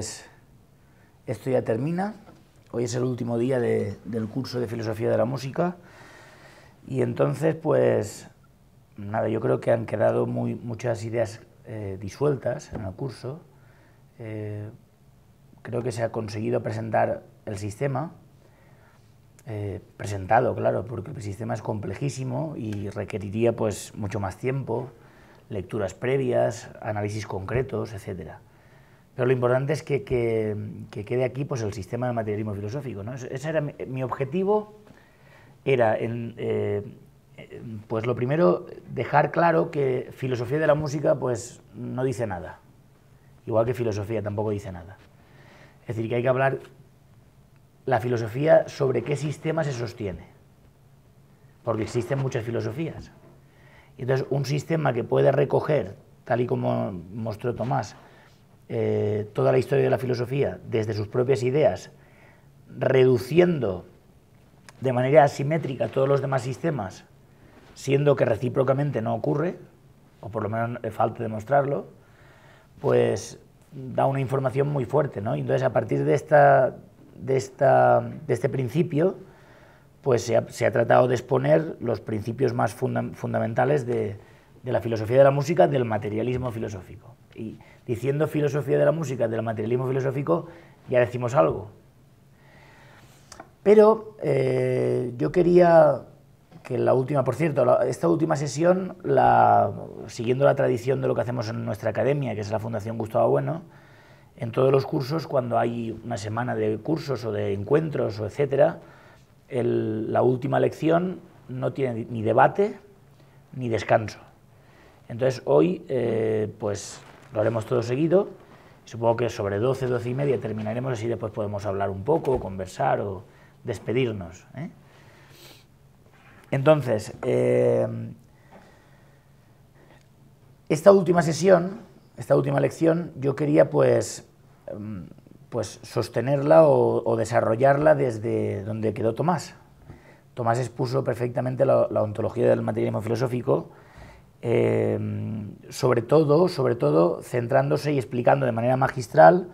pues esto ya termina. Hoy es el último día del curso de Filosofía de la Música. Y entonces, pues, nada, yo creo que han quedado muy, muchas ideas eh, disueltas en el curso. Eh, creo que se ha conseguido presentar el sistema, eh, presentado, claro, porque el sistema es complejísimo y requeriría pues mucho más tiempo, lecturas previas, análisis concretos, etcétera. Pero lo importante es que, quede aquí pues, el sistema del materialismo filosófico. ¿no? Ese era mi, objetivo, era eh, pues lo primero, dejar claro que filosofía de la música pues, no dice nada, igual que filosofía tampoco dice nada. Es decir, que hay que hablar la filosofía sobre qué sistema se sostiene, porque existen muchas filosofías. Y Entonces, un sistema que puede recoger, tal y como mostró Tomás, eh, toda la historia de la filosofía desde sus propias ideas, reduciendo de manera asimétrica todos los demás sistemas, siendo que recíprocamente no ocurre, o por lo menos falta demostrarlo, pues da una información muy fuerte. ¿no? Entonces, a partir de, esta, de, esta, de este principio, pues se ha, tratado de exponer los principios más fundamentales de, de, la filosofía de la música, del materialismo filosófico. Y diciendo filosofía de la música, del materialismo filosófico, ya decimos algo. Pero eh, yo quería que la última, por cierto, esta última sesión, siguiendo la tradición de lo que hacemos en nuestra academia, que es la Fundación Gustavo Bueno, en todos los cursos, cuando hay una semana de cursos o de encuentros o etcétera, la última lección no tiene ni debate ni descanso. Entonces hoy, eh, pues lo haremos todo seguido. Supongo que sobre 12, 12 y media terminaremos, así después podemos hablar un poco, conversar o despedirnos. ¿eh? Entonces, eh, esta última sesión, esta última lección, yo quería pues, em, pues sostenerla o, desarrollarla desde donde quedó Tomás. Tomás expuso perfectamente la ontología del materialismo filosófico Em, sobre todo, sobre todo centrándose y explicando de manera magistral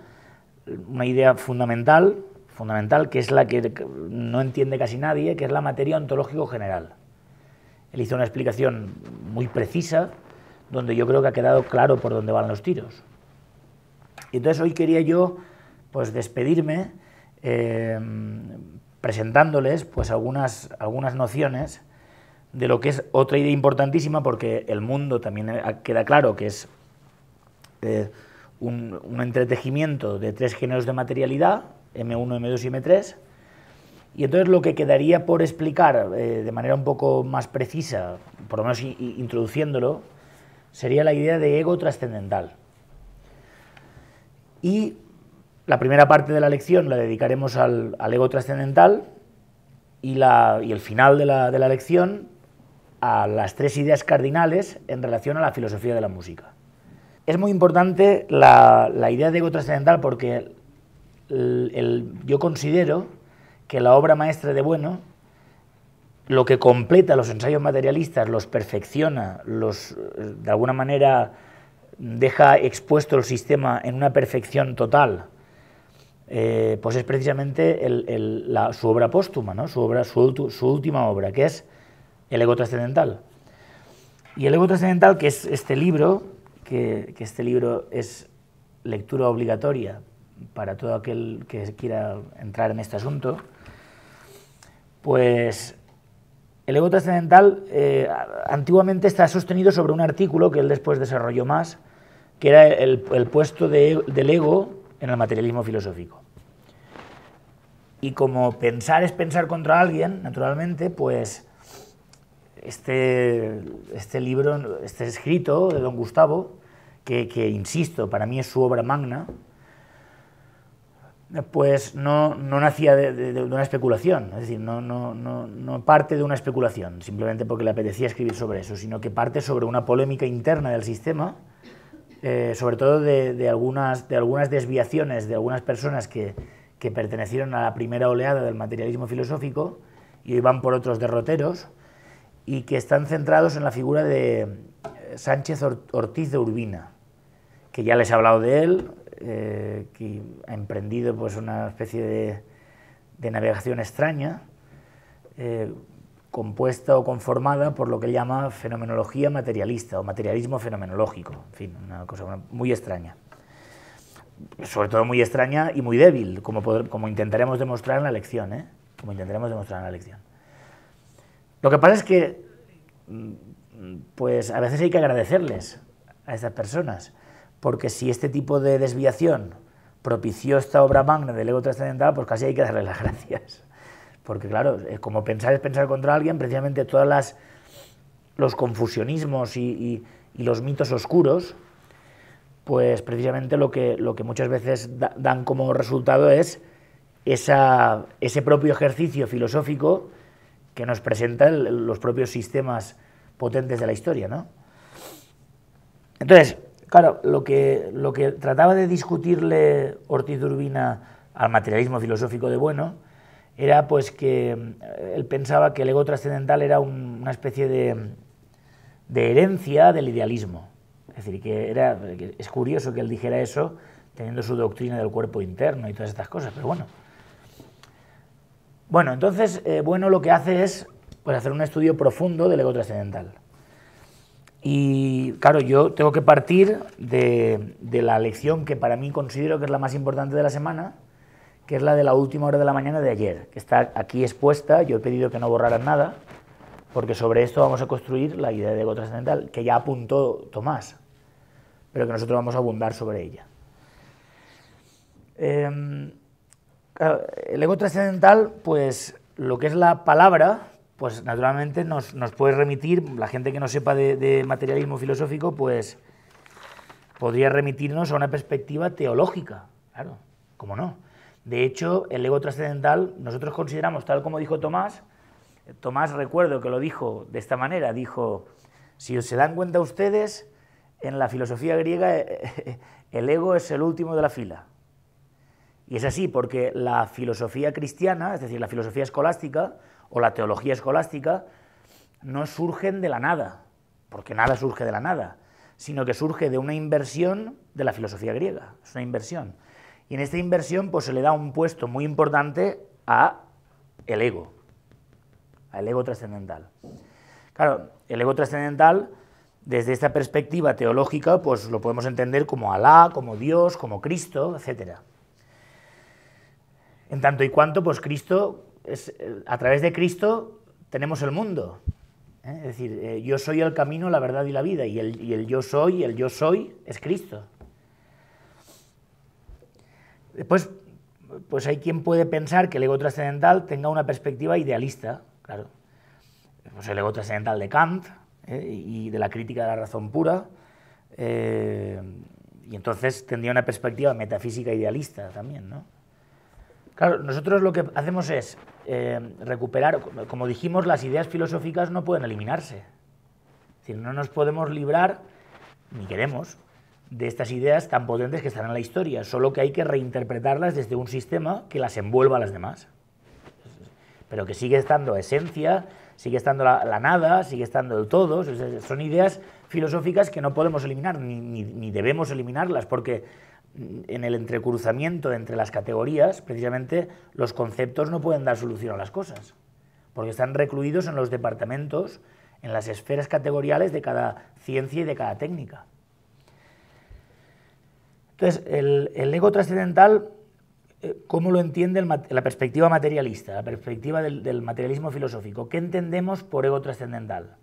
una idea fundamental, fundamental que es la que no entiende casi nadie, que es la materia ontológico general. Él hizo una explicación muy precisa donde yo creo que ha quedado claro por dónde van los tiros. Y entonces hoy quería yo pues despedirme em, presentándoles pues algunas, algunas nociones de lo que es otra idea importantísima, porque el mundo también queda claro que es eh, un, entretejimiento de tres géneros de materialidad, M1, M2 y M3. Y entonces lo que quedaría por explicar eh, de manera un poco más precisa, por lo menos introduciéndolo, sería la idea de ego trascendental. Y la primera parte de la lección la dedicaremos al, ego trascendental y, el final de la, de la lección a las tres ideas cardinales en relación a la filosofía de la música. Es muy importante la, idea de ego trascendental porque yo considero que la obra maestra de Bueno, lo que completa los ensayos materialistas, los perfecciona, los de alguna manera deja expuesto el sistema en una perfección total, eh, pues es precisamente su obra póstuma, ¿no? su, obra, su última obra, que es el ego trascendental. Y el ego trascendental, que es este libro, que, este libro es lectura obligatoria para todo aquel que quiera entrar en este asunto, pues el ego trascendental eh, antiguamente está sostenido sobre un artículo que él después desarrolló más, que era el, puesto de, del ego en el materialismo filosófico. Y como pensar es pensar contra alguien, naturalmente, pues este, este libro, este escrito de don Gustavo, que, insisto, para mí es su obra magna, pues no, no nacía de, una especulación, es decir, no, no, no, no parte de una especulación, simplemente porque le apetecía escribir sobre eso, sino que parte sobre una polémica interna del sistema, eh, sobre todo de, de, algunas, de algunas desviaciones de algunas personas que, que pertenecieron a la primera oleada del materialismo filosófico y iban van por otros derroteros, y que están centrados en la figura de eh, Sánchez Ortiz de Urbina, que ya les he hablado de él, eh, que ha emprendido pues, una especie de, navegación extraña, eh, compuesta o conformada por lo que él llama fenomenología materialista o materialismo fenomenológico, en fin, una cosa muy extraña. Sobre todo muy extraña y muy débil, como, como intentaremos demostrar en la lección, ¿eh? como intentaremos demostrar en la lección. Lo que pasa es que, pues a veces hay que agradecerles a estas personas, porque si este tipo de desviación propició esta obra magna del ego trascendental, pues casi hay que darle las gracias. Porque claro, como pensar es pensar contra alguien, precisamente todas las los confusionismos y, los mitos oscuros, pues precisamente lo que, lo que muchas veces dan como resultado es esa, ese propio ejercicio filosófico que nos presentan los propios sistemas potentes de la historia, ¿no? Entonces, claro, lo que, lo que trataba de discutirle Ortiz Urbina al materialismo filosófico de Bueno era pues que eh, él pensaba que el ego trascendental era una especie de, de, herencia del idealismo. Es decir, que era, es curioso que él dijera eso teniendo su doctrina del cuerpo interno y todas estas cosas, pero bueno, bueno, entonces, eh, bueno lo que hace es pues, hacer un estudio profundo del ego trascendental. Y claro, yo tengo que partir de, la lección que para mí considero que es la más importante de la semana, que es la de la última hora de la mañana de ayer, que está aquí expuesta. Yo he pedido que no borraran nada, porque sobre esto vamos a construir la idea de ego trascendental, que ya apuntó Tomás, pero que nosotros vamos a abundar sobre ella. Eh, Ah, el ego trascendental, pues lo que es la palabra, pues naturalmente nos, puede remitir, la gente que no sepa de, materialismo filosófico, pues podría remitirnos a una perspectiva teológica, claro, ¿cómo no? De hecho, el ego trascendental nosotros consideramos, tal como dijo Tomás, Tomás recuerdo que lo dijo de esta manera, dijo, si se dan cuenta ustedes, en la filosofía griega eh, eh, el ego es el último de la fila. Y es así porque la filosofía cristiana, es decir, la filosofía escolástica o la teología escolástica, no surgen de la nada, porque nada surge de la nada, sino que surge de una inversión de la filosofía griega, es una inversión. Y en esta inversión pues, se le da un puesto muy importante a el ego, al ego trascendental. Claro, el ego trascendental, desde esta perspectiva teológica, pues lo podemos entender como Alá, como Dios, como Cristo, etcétera. En tanto y cuanto, pues Cristo, es, eh, a través de Cristo tenemos el mundo. ¿eh? Es decir, eh, yo soy el camino, la verdad y la vida, y el, yo soy, el yo soy es Cristo. Después, pues hay quien puede pensar que el ego trascendental tenga una perspectiva idealista, claro. Pues el ego trascendental de Kant y de la crítica de la razón pura, y entonces tendría una perspectiva metafísica idealista también, ¿no? Claro, nosotros lo que hacemos es eh, recuperar, como dijimos, las ideas filosóficas no pueden eliminarse. Es no nos podemos librar, ni queremos, de estas ideas tan potentes que están en la historia, solo que hay que reinterpretarlas desde un sistema que las envuelva a las demás. Pero que sigue estando esencia, sigue estando la, nada, sigue estando el todo. son ideas filosóficas que no podemos eliminar, ni debemos eliminarlas, porque en el entrecruzamiento entre las categorías, precisamente los conceptos no pueden dar solución a las cosas, porque están recluidos en los departamentos, en las esferas categoriales de cada ciencia y de cada técnica. Entonces, el, ego trascendental, eh, ¿cómo lo entiende la perspectiva materialista, la perspectiva del, del materialismo filosófico? ¿Qué entendemos por ego trascendental?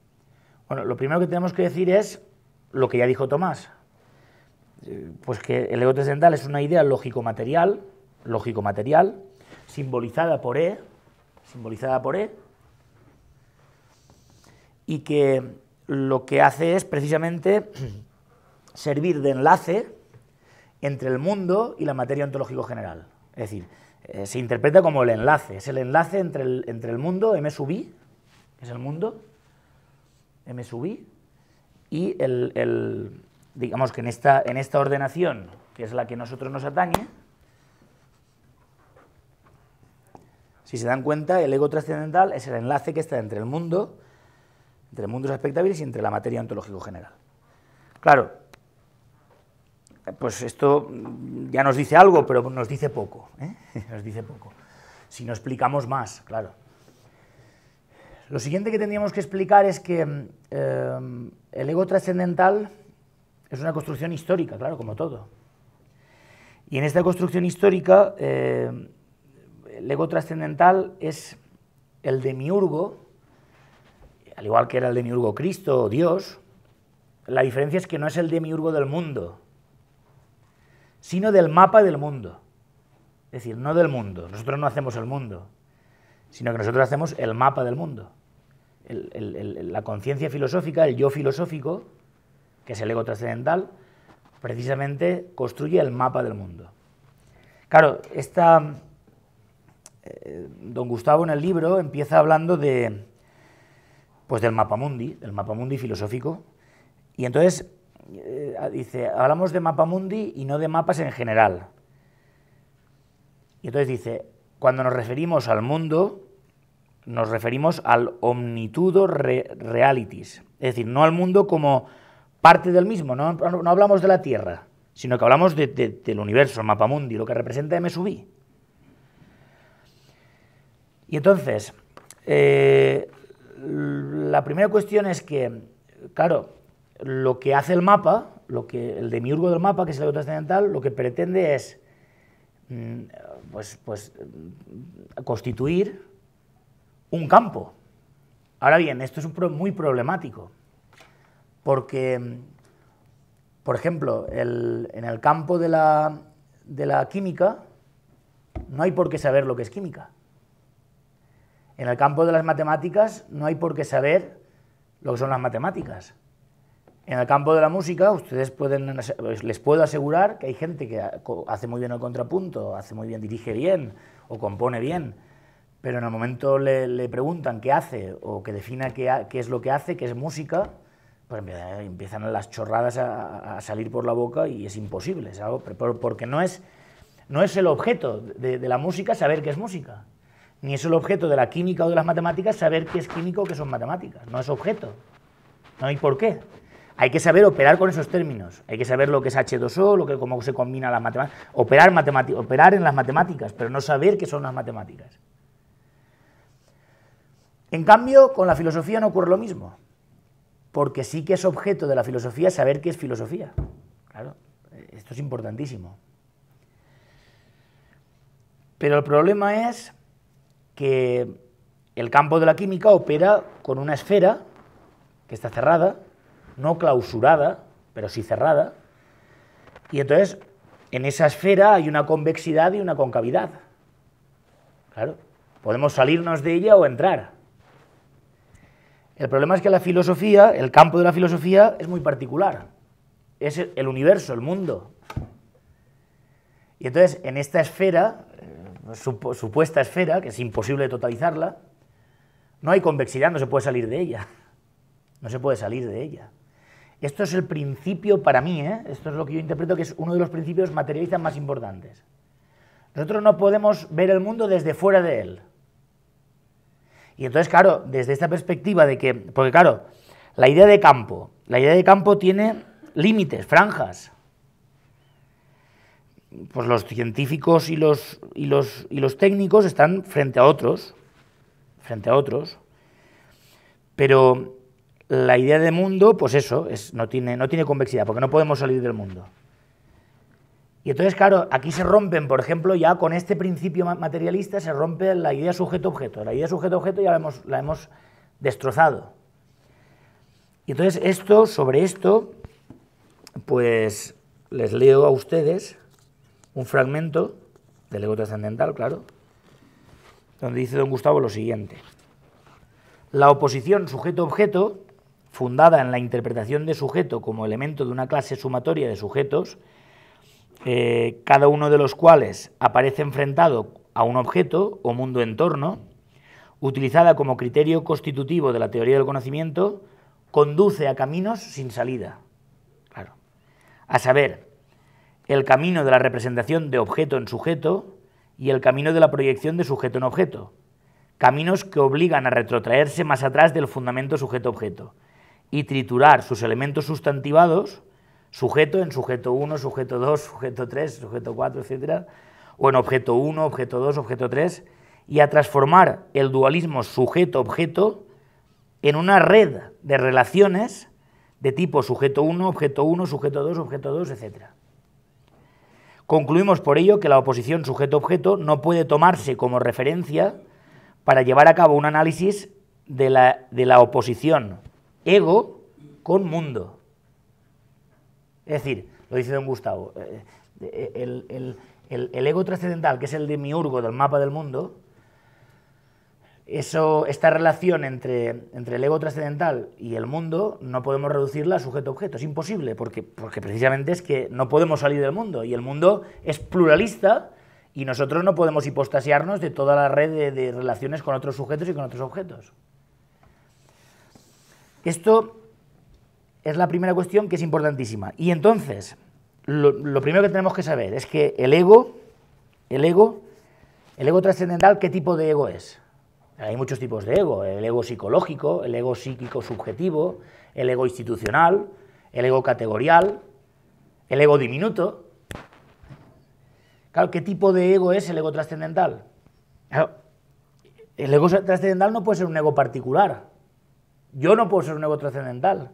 Bueno, lo primero que tenemos que decir es lo que ya dijo Tomás, eh, pues que el ego trascendental es una idea lógico-material, lógico-material, simbolizada por E, simbolizada por E, y que lo que hace es precisamente servir de enlace entre el mundo y la materia ontológico general. Es decir, eh, se interpreta como el enlace, es el enlace entre el, entre el mundo, M sub I, que es el mundo, M sub I, y el digamos que en esta, en esta ordenación, que es la que a nosotros nos atañe, si se dan cuenta, el ego trascendental es el enlace que está entre el mundo, entre mundos aspectables y entre la materia ontológico general. Claro, pues esto ya nos dice algo, pero nos dice poco. ¿eh? Nos dice poco. Si no explicamos más, claro. Lo siguiente que tendríamos que explicar es que mm, eh, el ego trascendental es una construcción histórica, claro, como todo. Y en esta construcción histórica, eh, el ego trascendental es el demiurgo, al igual que era el demiurgo Cristo o Dios, la diferencia es que no es el demiurgo del mundo, sino del mapa del mundo. Es decir, no del mundo. Nosotros no hacemos el mundo, sino que nosotros hacemos el mapa del mundo. la conciencia filosófica, el yo filosófico, que es el ego trascendental, precisamente construye el mapa del mundo. Claro, esta, eh, don Gustavo en el libro empieza hablando de, pues del mapamundi, del mundi filosófico, y entonces eh, dice, hablamos de mapa mundi y no de mapas en general. Y entonces dice, cuando nos referimos al mundo, nos referimos al omnitudo realities, es decir, no al mundo como parte del mismo. No, hablamos de la Tierra, sino que hablamos del universo, el mapa mundi, lo que representa M Y entonces, eh, la primera cuestión es que, claro, lo que hace el mapa, lo que, el demiurgo del mapa, que es el auto trascendental, lo que pretende es mm, pues, pues, mm, constituir un campo. Ahora bien, esto es un muy problemático, porque, por ejemplo, en el campo de la, química no hay por qué saber lo que es química. En el campo de las matemáticas no hay por qué saber lo que son las matemáticas. En el campo de la música, ustedes pues, les puedo asegurar que hay gente que hace muy bien el contrapunto, hace muy bien, dirige bien o compone bien, pero en el momento le, preguntan qué hace o que defina qué, qué es lo que hace, qué es música, pues empiezan las chorradas a, salir por la boca y es imposible, porque no es, no es el objeto de, la música saber que es música, ni es el objeto de la química o de las matemáticas saber que es químico o qué son matemáticas, no es objeto, no hay por qué. Hay que saber operar con esos términos, hay que saber lo que es H2O, lo que, cómo se combina las matemáticas, operar, operar en las matemáticas, pero no saber qué son las matemáticas. En cambio, con la filosofía no ocurre lo mismo porque sí que es objeto de la filosofía saber qué es filosofía. Claro, esto es importantísimo. Pero el problema es que el campo de la química opera con una esfera que está cerrada, no clausurada, pero sí cerrada, y entonces en esa esfera hay una convexidad y una concavidad. Claro, podemos salirnos de ella o entrar. El problema es que la filosofía, el campo de la filosofía es muy particular. Es el universo, el mundo. Y entonces, en esta esfera, eh, supuesta esfera, que es imposible totalizarla, no hay convexidad, no se puede salir de ella. No se puede salir de ella. Esto es el principio para mí, ¿eh? esto es lo que yo interpreto que es uno de los principios materialistas más importantes. Nosotros no podemos ver el mundo desde fuera de él. Y entonces, claro, desde esta perspectiva de que, porque claro, la idea de campo, la idea de campo tiene límites, franjas. Pues los científicos y los, y los, técnicos están frente a otros, frente a otros. Pero la idea de mundo, pues eso, es, no, tiene, no tiene convexidad, porque no podemos salir del mundo. Y entonces, claro, aquí se rompen, por ejemplo, ya con este principio materialista se rompe la idea sujeto-objeto. La idea sujeto-objeto ya la hemos, destrozado. Y entonces esto, sobre esto, pues les leo a ustedes un fragmento del ego trascendental, claro, donde dice don Gustavo lo siguiente. La oposición sujeto-objeto, fundada en la interpretación de sujeto como elemento de una clase sumatoria de sujetos, eh, cada uno de los cuales aparece enfrentado a un objeto o mundo entorno, utilizada como criterio constitutivo de la teoría del conocimiento, conduce a caminos sin salida. Claro. A saber, el camino de la representación de objeto en sujeto y el camino de la proyección de sujeto en objeto. Caminos que obligan a retrotraerse más atrás del fundamento sujeto-objeto y triturar sus elementos sustantivados sujeto, en sujeto 1, sujeto 2, sujeto 3, sujeto 4, etc., o en objeto 1, objeto 2, objeto 3, y a transformar el dualismo sujeto-objeto en una red de relaciones de tipo sujeto 1, objeto 1, sujeto 2, objeto 2, etc. Concluimos por ello que la oposición sujeto-objeto no puede tomarse como referencia para llevar a cabo un análisis de la, de la oposición ego con mundo. Es decir, lo dice don Gustavo, eh, eh, el, ego trascendental, que es el de del mapa del mundo, eso, esta relación entre, el ego trascendental y el mundo no podemos reducirla a sujeto-objeto, es imposible, porque, porque precisamente es que no podemos salir del mundo y el mundo es pluralista y nosotros no podemos hipostasiarnos de toda la red de, de relaciones con otros sujetos y con otros objetos. Esto es la primera cuestión que es importantísima. Y entonces, lo, primero que tenemos que saber es que el ego, el ego, el ego trascendental, ¿qué tipo de ego es? Hay muchos tipos de ego, el ego psicológico, el ego psíquico subjetivo, el ego institucional, el ego categorial, el ego diminuto. ¿qué tipo de ego es el ego trascendental? el ego trascendental no puede ser un ego particular. Yo no puedo ser un ego trascendental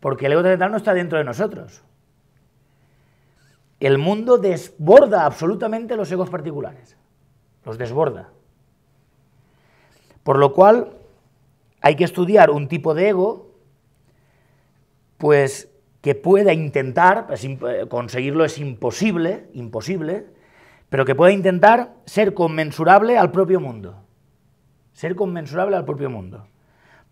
porque el ego trascendental no está dentro de nosotros. El mundo desborda absolutamente los egos particulares, los desborda. Por lo cual hay que estudiar un tipo de ego, pues que pueda intentar, eh, conseguirlo es imposible, imposible, pero que pueda intentar ser conmensurable al propio mundo, ser conmensurable al propio mundo,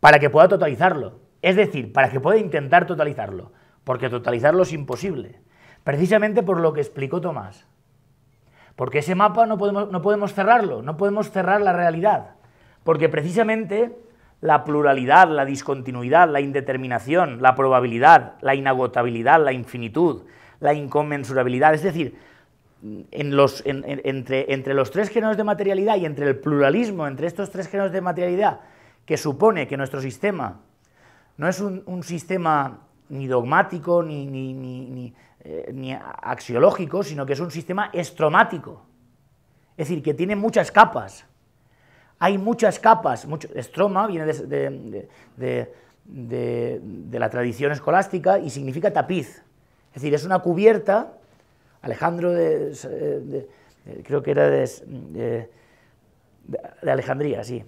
para que pueda totalizarlo, es decir, para que pueda intentar totalizarlo, porque totalizarlo es imposible. Precisamente por lo que explicó Tomás. Porque ese mapa no podemos, cerrarlo, no podemos cerrar la realidad. Porque precisamente la pluralidad, la discontinuidad, la indeterminación, la probabilidad, la inagotabilidad, la infinitud, la inconmensurabilidad, es decir, entre, entre, los tres géneros de materialidad y entre el pluralismo, entre estos tres géneros de materialidad que supone que nuestro sistema no es un, sistema ni dogmático eh, ni, axiológico, sino que es un sistema estromático. Es decir, que tiene muchas capas. Hay muchas capas. Mucho, estroma viene de, la tradición escolástica y significa tapiz. Es decir, es una cubierta. Alejandro de creo que era de, de, Alejandría, sí.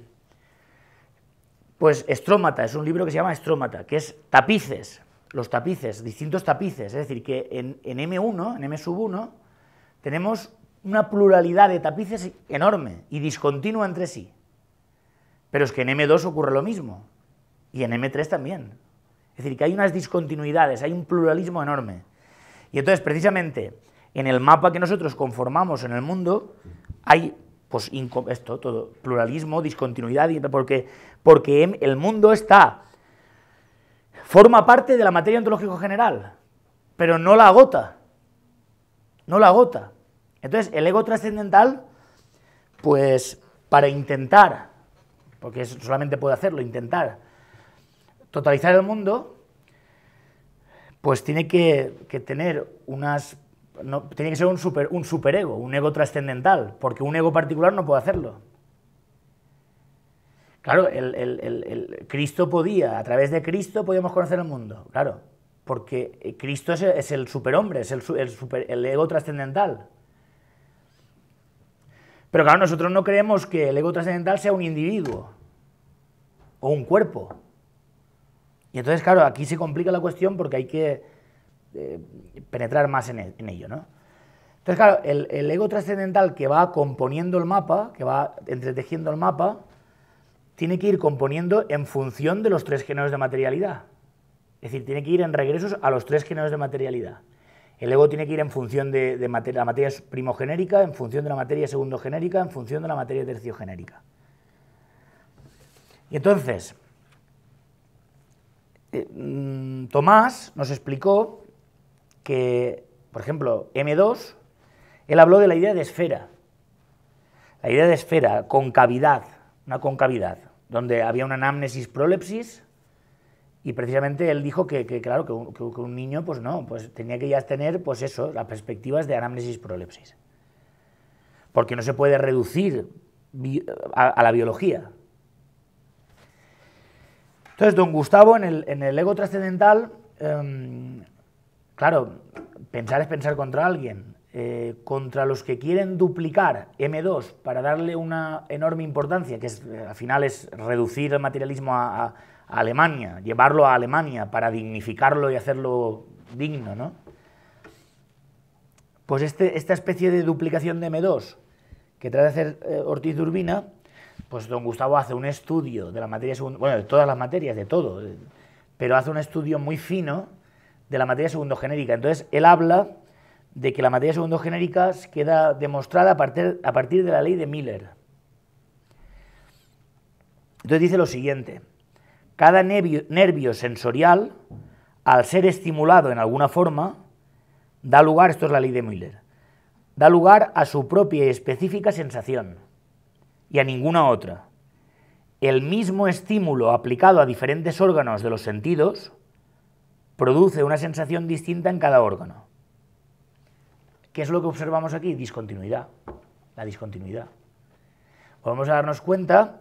Pues Estrómata, es un libro que se llama Estrómata, que es tapices, los tapices, distintos tapices. Es decir, que en, M1, en M1, tenemos una pluralidad de tapices enorme y discontinua entre sí. Pero es que en M2 ocurre lo mismo y en M3 también. Es decir, que hay unas discontinuidades, hay un pluralismo enorme. Y entonces, precisamente, en el mapa que nosotros conformamos en el mundo, hay pues esto, todo, pluralismo, discontinuidad, porque, porque em, el mundo está, forma parte de la materia ontológica general, pero no la agota, no la agota. Entonces, el ego trascendental, pues para intentar, porque solamente puede hacerlo, intentar totalizar el mundo, pues tiene que, tener unas... tiene que ser un, super, un superego, un ego trascendental, porque un ego particular no puede hacerlo. Claro, el, Cristo podía, a través de Cristo podíamos conocer el mundo, claro, porque eh, Cristo es, el superhombre, es el, ego trascendental. Pero claro, nosotros no creemos que el ego trascendental sea un individuo o un cuerpo. Y entonces, claro, aquí se complica la cuestión porque hay que eh, penetrar más e, en, ello, ¿no? Entonces, claro, el, el ego trascendental que va componiendo el mapa, que va entretejiendo el mapa, tiene que ir componiendo en función de los tres géneros de materialidad. Es decir, tiene que ir en regresos a los tres géneros de materialidad. El ego tiene que ir en función de, la materia primogenérica, en función de la materia segundogenérica, en función de la materia terciogenérica. Y entonces, eh, mm, Tomás nos explicó que, por ejemplo, M2, él habló de la idea de esfera. La idea de esfera, concavidad, una concavidad donde había una anamnesis prolepsis y precisamente él dijo que, claro, que un, niño, pues no, pues tenía que ya tener, pues eso, las perspectivas de anamnesis prolepsis. Porque no se puede reducir a, la biología. Entonces, don Gustavo, en el, ego trascendental, em, claro, pensar es pensar contra alguien. Eh, contra los que quieren duplicar M2 para darle una enorme importancia, que es, eh, al final es reducir el materialismo a, Alemania, llevarlo a Alemania para dignificarlo y hacerlo digno, ¿no? Pues este, esta especie de duplicación de M2 que trata de hacer eh, Ortiz de Urbina, pues don Gustavo hace un estudio de la materia bueno, de todas las materias, de todo, pero hace un estudio muy fino de la materia segundo genérica. Entonces él habla de que la materia segundo genéricas queda demostrada a partir, de la ley de Miller. Entonces dice lo siguiente, cada nervio, nervio sensorial, al ser estimulado en alguna forma, da lugar, esto es la ley de Miller, da lugar a su propia y específica sensación y a ninguna otra. El mismo estímulo aplicado a diferentes órganos de los sentidos produce una sensación distinta en cada órgano. ¿Qué es lo que observamos aquí? Discontinuidad. La discontinuidad. Pues vamos a darnos cuenta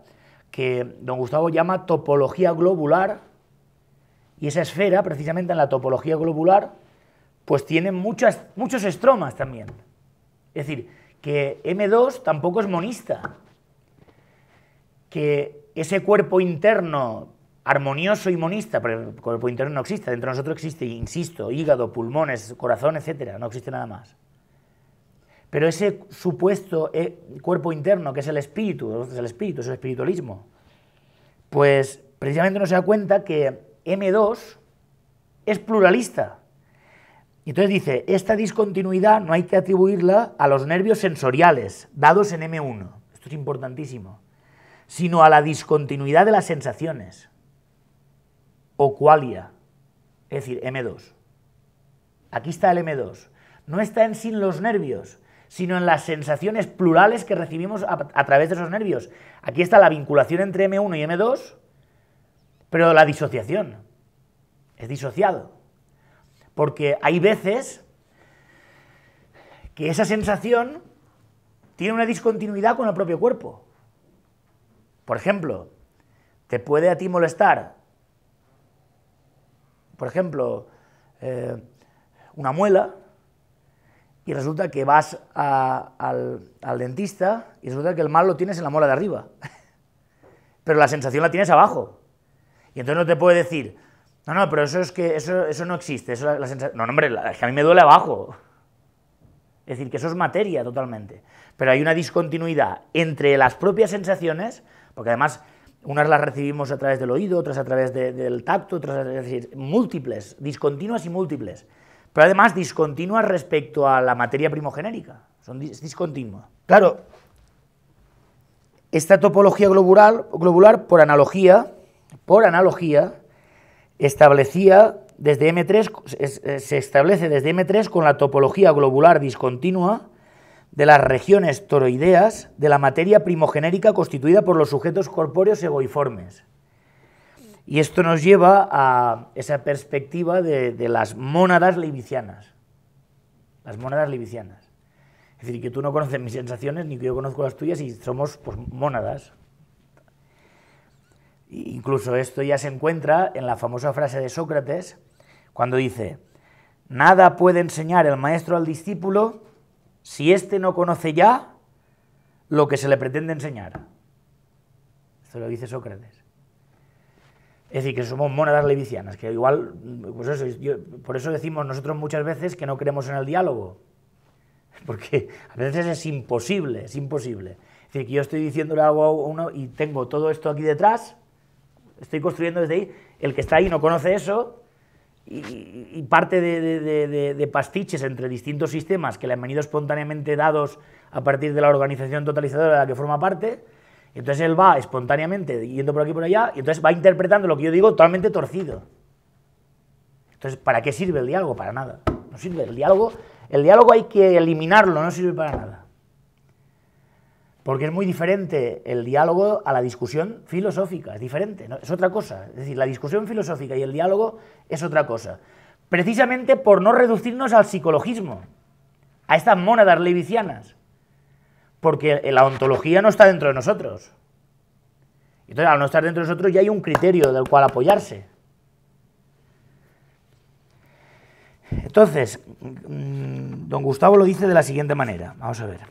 que don Gustavo llama topología globular y esa esfera, precisamente en la topología globular, pues tiene muchas, muchos estromas también. Es decir, que M2 tampoco es monista. Que ese cuerpo interno armonioso y monista, pero el cuerpo interno no existe, dentro de nosotros existe, insisto, hígado, pulmones, corazón, etcétera, no existe nada más. Pero ese supuesto eh, cuerpo interno, que es el espíritu, es el espíritu, es el espiritualismo, pues precisamente no se da cuenta que M2 es pluralista. Y entonces dice, esta discontinuidad no hay que atribuirla a los nervios sensoriales dados en M1, esto es importantísimo, sino a la discontinuidad de las sensaciones, o qualia, es decir, M2. Aquí está el M2. No está en sí los nervios, sino en las sensaciones plurales que recibimos a, través de esos nervios. Aquí está la vinculación entre M1 y M2, pero la disociación. Es disociado. Porque hay veces que esa sensación tiene una discontinuidad con el propio cuerpo. Por ejemplo, te puede a ti molestar, por ejemplo, eh, una muela, y resulta que vas al, dentista y resulta que el mal lo tienes en la mola de arriba, pero la sensación la tienes abajo. Y entonces no te puede decir, no, no, pero eso es que eso, eso no existe, eso la, No, hombre, es que a mí me duele abajo. Es decir, que eso es materia totalmente. Pero hay una discontinuidad entre las propias sensaciones, porque además unas las recibimos a través del oído, otras a través del tacto, otras, es decir, múltiples, discontinuas y múltiples pero además discontinua respecto a la materia primogenérica, son discontinuas. discontinua. Claro, esta topología globular, por analogía, por analogía, establecía desde M3, se establece desde M3 con la topología globular discontinua de las regiones toroideas de la materia primogenérica constituida por los sujetos corpóreos egoiformes. Y esto nos lleva a esa perspectiva de, las mónadas libicianas Las mónadas libicianas Es decir, que tú no conoces mis sensaciones ni que yo conozco las tuyas y somos pues, mónadas. E incluso esto ya se encuentra en la famosa frase de Sócrates, cuando dice, nada puede enseñar el maestro al discípulo si éste no conoce ya lo que se le pretende enseñar. Esto lo dice Sócrates. Es decir, que somos monadas levicianas, que igual, pues por eso decimos nosotros muchas veces que no creemos en el diálogo, porque a veces es imposible, es imposible. Es decir, que yo estoy diciendo algo a uno y tengo todo esto aquí detrás, estoy construyendo desde ahí, el que está ahí no conoce eso, y, parte de, de, pastiches entre distintos sistemas que le han venido espontáneamente dados a partir de la organización totalizadora de la que forma parte, entonces él va espontáneamente yendo por aquí y por allá, y entonces va interpretando lo que yo digo totalmente torcido. Entonces, ¿para qué sirve el diálogo? Para nada. No sirve. El diálogo, el diálogo hay que eliminarlo, no sirve para nada. Porque es muy diferente el diálogo a la discusión filosófica, es diferente, ¿no? es otra cosa. Es decir, la discusión filosófica y el diálogo es otra cosa. Precisamente por no reducirnos al psicologismo, a estas mónadas levicianas porque la ontología no está dentro de nosotros. Entonces, al no estar dentro de nosotros ya hay un criterio del cual apoyarse. Entonces, mm, don Gustavo lo dice de la siguiente manera. Vamos a ver.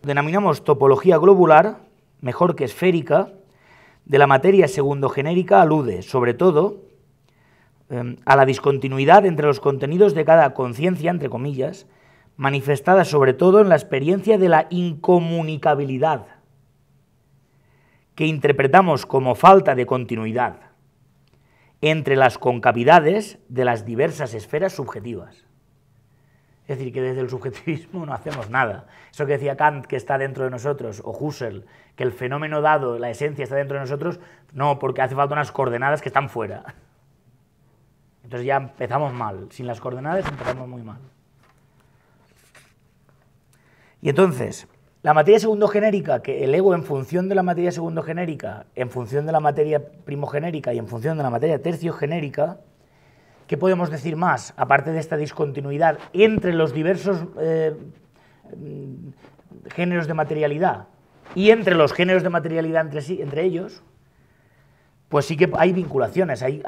Denominamos topología globular, mejor que esférica, de la materia segundo genérica alude, sobre todo, em, a la discontinuidad entre los contenidos de cada conciencia, entre comillas, manifestada sobre todo en la experiencia de la incomunicabilidad, que interpretamos como falta de continuidad entre las concavidades de las diversas esferas subjetivas. Es decir, que desde el subjetivismo no hacemos nada. Eso que decía Kant, que está dentro de nosotros, o Husserl, que el fenómeno dado, la esencia está dentro de nosotros, no, porque hace falta unas coordenadas que están fuera. Entonces ya empezamos mal. Sin las coordenadas empezamos muy mal. Y entonces, la materia segundo genérica, que el ego en función de la materia segundo genérica, en función de la materia primogenérica y en función de la materia terciogenérica, ¿qué podemos decir más? Aparte de esta discontinuidad entre los diversos eh, géneros de materialidad y entre los géneros de materialidad entre, sí, entre ellos, pues sí que hay vinculaciones, hay,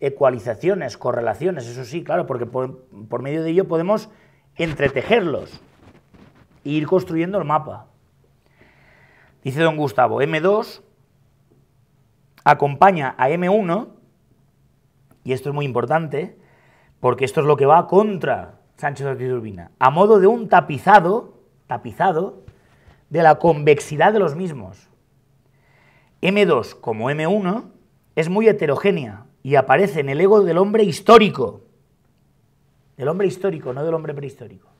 ecualizaciones, correlaciones, eso sí, claro, porque por medio de ello podemos entretejerlos. E ir construyendo el mapa. Dice don Gustavo, M2 acompaña a M1, y esto es muy importante, porque esto es lo que va contra Sánchez de Urbina, a modo de un tapizado, tapizado, de la convexidad de los mismos. M2 como M1 es muy heterogénea y aparece en el ego del hombre histórico, del hombre histórico, no del hombre prehistórico.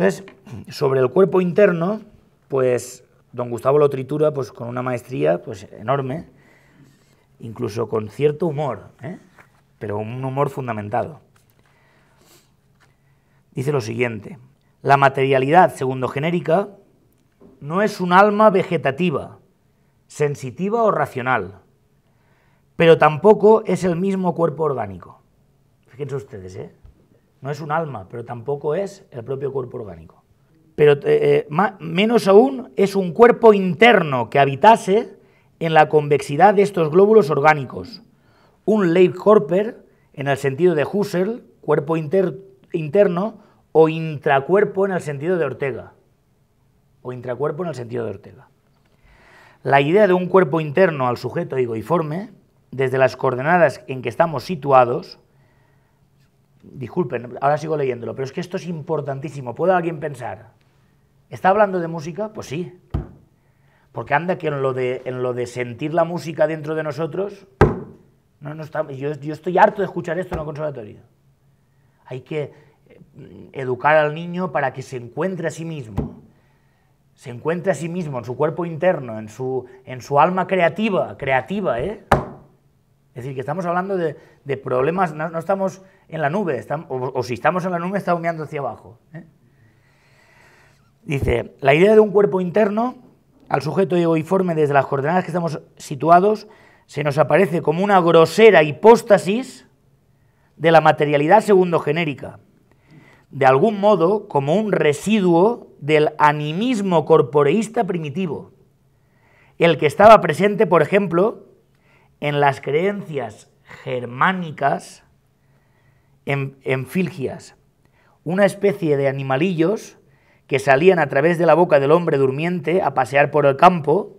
Entonces, sobre el cuerpo interno, pues don Gustavo lo tritura pues, con una maestría pues, enorme, incluso con cierto humor, ¿eh? pero un humor fundamentado. Dice lo siguiente, la materialidad segundo genérica no es un alma vegetativa, sensitiva o racional, pero tampoco es el mismo cuerpo orgánico. Fíjense ustedes, ¿eh? no es un alma, pero tampoco es el propio cuerpo orgánico. Pero eh, eh, menos aún es un cuerpo interno que habitase en la convexidad de estos glóbulos orgánicos. Un Leibkörper en el sentido de Husserl, cuerpo interno, o intracuerpo en el sentido de Ortega. O intracuerpo en el sentido de Ortega. La idea de un cuerpo interno al sujeto egoiforme, desde las coordenadas en que estamos situados, disculpen, ahora sigo leyéndolo, pero es que esto es importantísimo. ¿Puede alguien pensar? ¿Está hablando de música? Pues sí. Porque anda que en lo de, en lo de sentir la música dentro de nosotros, no, no está, yo, yo estoy harto de escuchar esto en el conservatorio. Hay que eh, educar al niño para que se encuentre a sí mismo. Se encuentre a sí mismo en su cuerpo interno, en su, en su alma creativa, creativa, ¿eh? Es decir, que estamos hablando de, problemas, no, estamos en la nube, o, si estamos en la nube, está humeando hacia abajo. ¿eh? Dice, la idea de un cuerpo interno al sujeto egoiforme desde las coordenadas que estamos situados se nos aparece como una grosera hipóstasis de la materialidad segundo genérica, de algún modo como un residuo del animismo corporeísta primitivo, el que estaba presente, por ejemplo, en las creencias germánicas en, filgias, una especie de animalillos que salían a través de la boca del hombre durmiente a pasear por el campo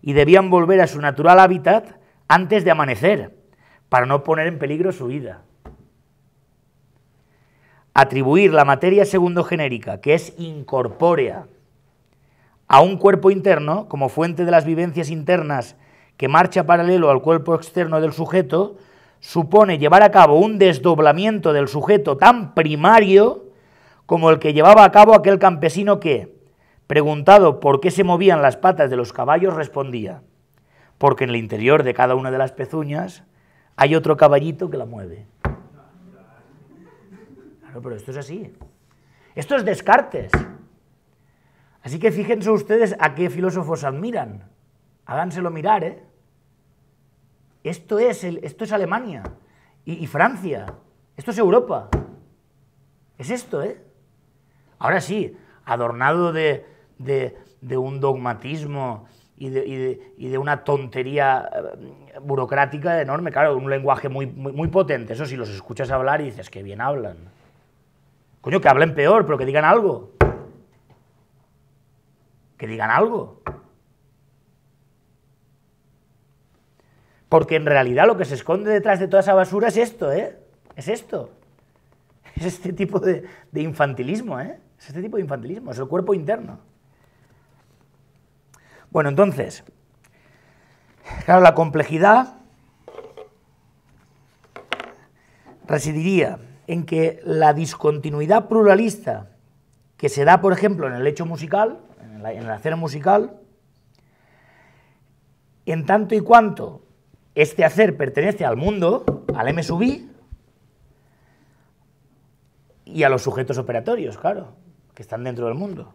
y debían volver a su natural hábitat antes de amanecer, para no poner en peligro su vida. Atribuir la materia segundo genérica, que es incorpórea, a un cuerpo interno como fuente de las vivencias internas que marcha paralelo al cuerpo externo del sujeto, supone llevar a cabo un desdoblamiento del sujeto tan primario como el que llevaba a cabo aquel campesino que, preguntado por qué se movían las patas de los caballos, respondía, porque en el interior de cada una de las pezuñas hay otro caballito que la mueve. Claro, pero esto es así. Esto es Descartes. Así que fíjense ustedes a qué filósofos admiran. Háganselo mirar, ¿eh? Esto es, el, esto es Alemania y, Francia. Esto es Europa. Es esto, ¿eh? Ahora sí, adornado de, un dogmatismo y de, una tontería eh, burocrática enorme, claro, un lenguaje muy, muy potente. Eso si los escuchas hablar y dices que bien hablan. Coño, que hablen peor, pero que digan algo. Que digan algo. Porque en realidad lo que se esconde detrás de toda esa basura es esto, ¿eh? Es esto. Es este tipo de, infantilismo, ¿eh? Es este tipo de infantilismo, es el cuerpo interno. Bueno, entonces, claro, la complejidad residiría en que la discontinuidad pluralista que se da, por ejemplo, en el hecho musical, en, en el hacer musical, en tanto y cuanto este hacer pertenece al mundo, al M y a los sujetos operatorios, claro, que están dentro del mundo.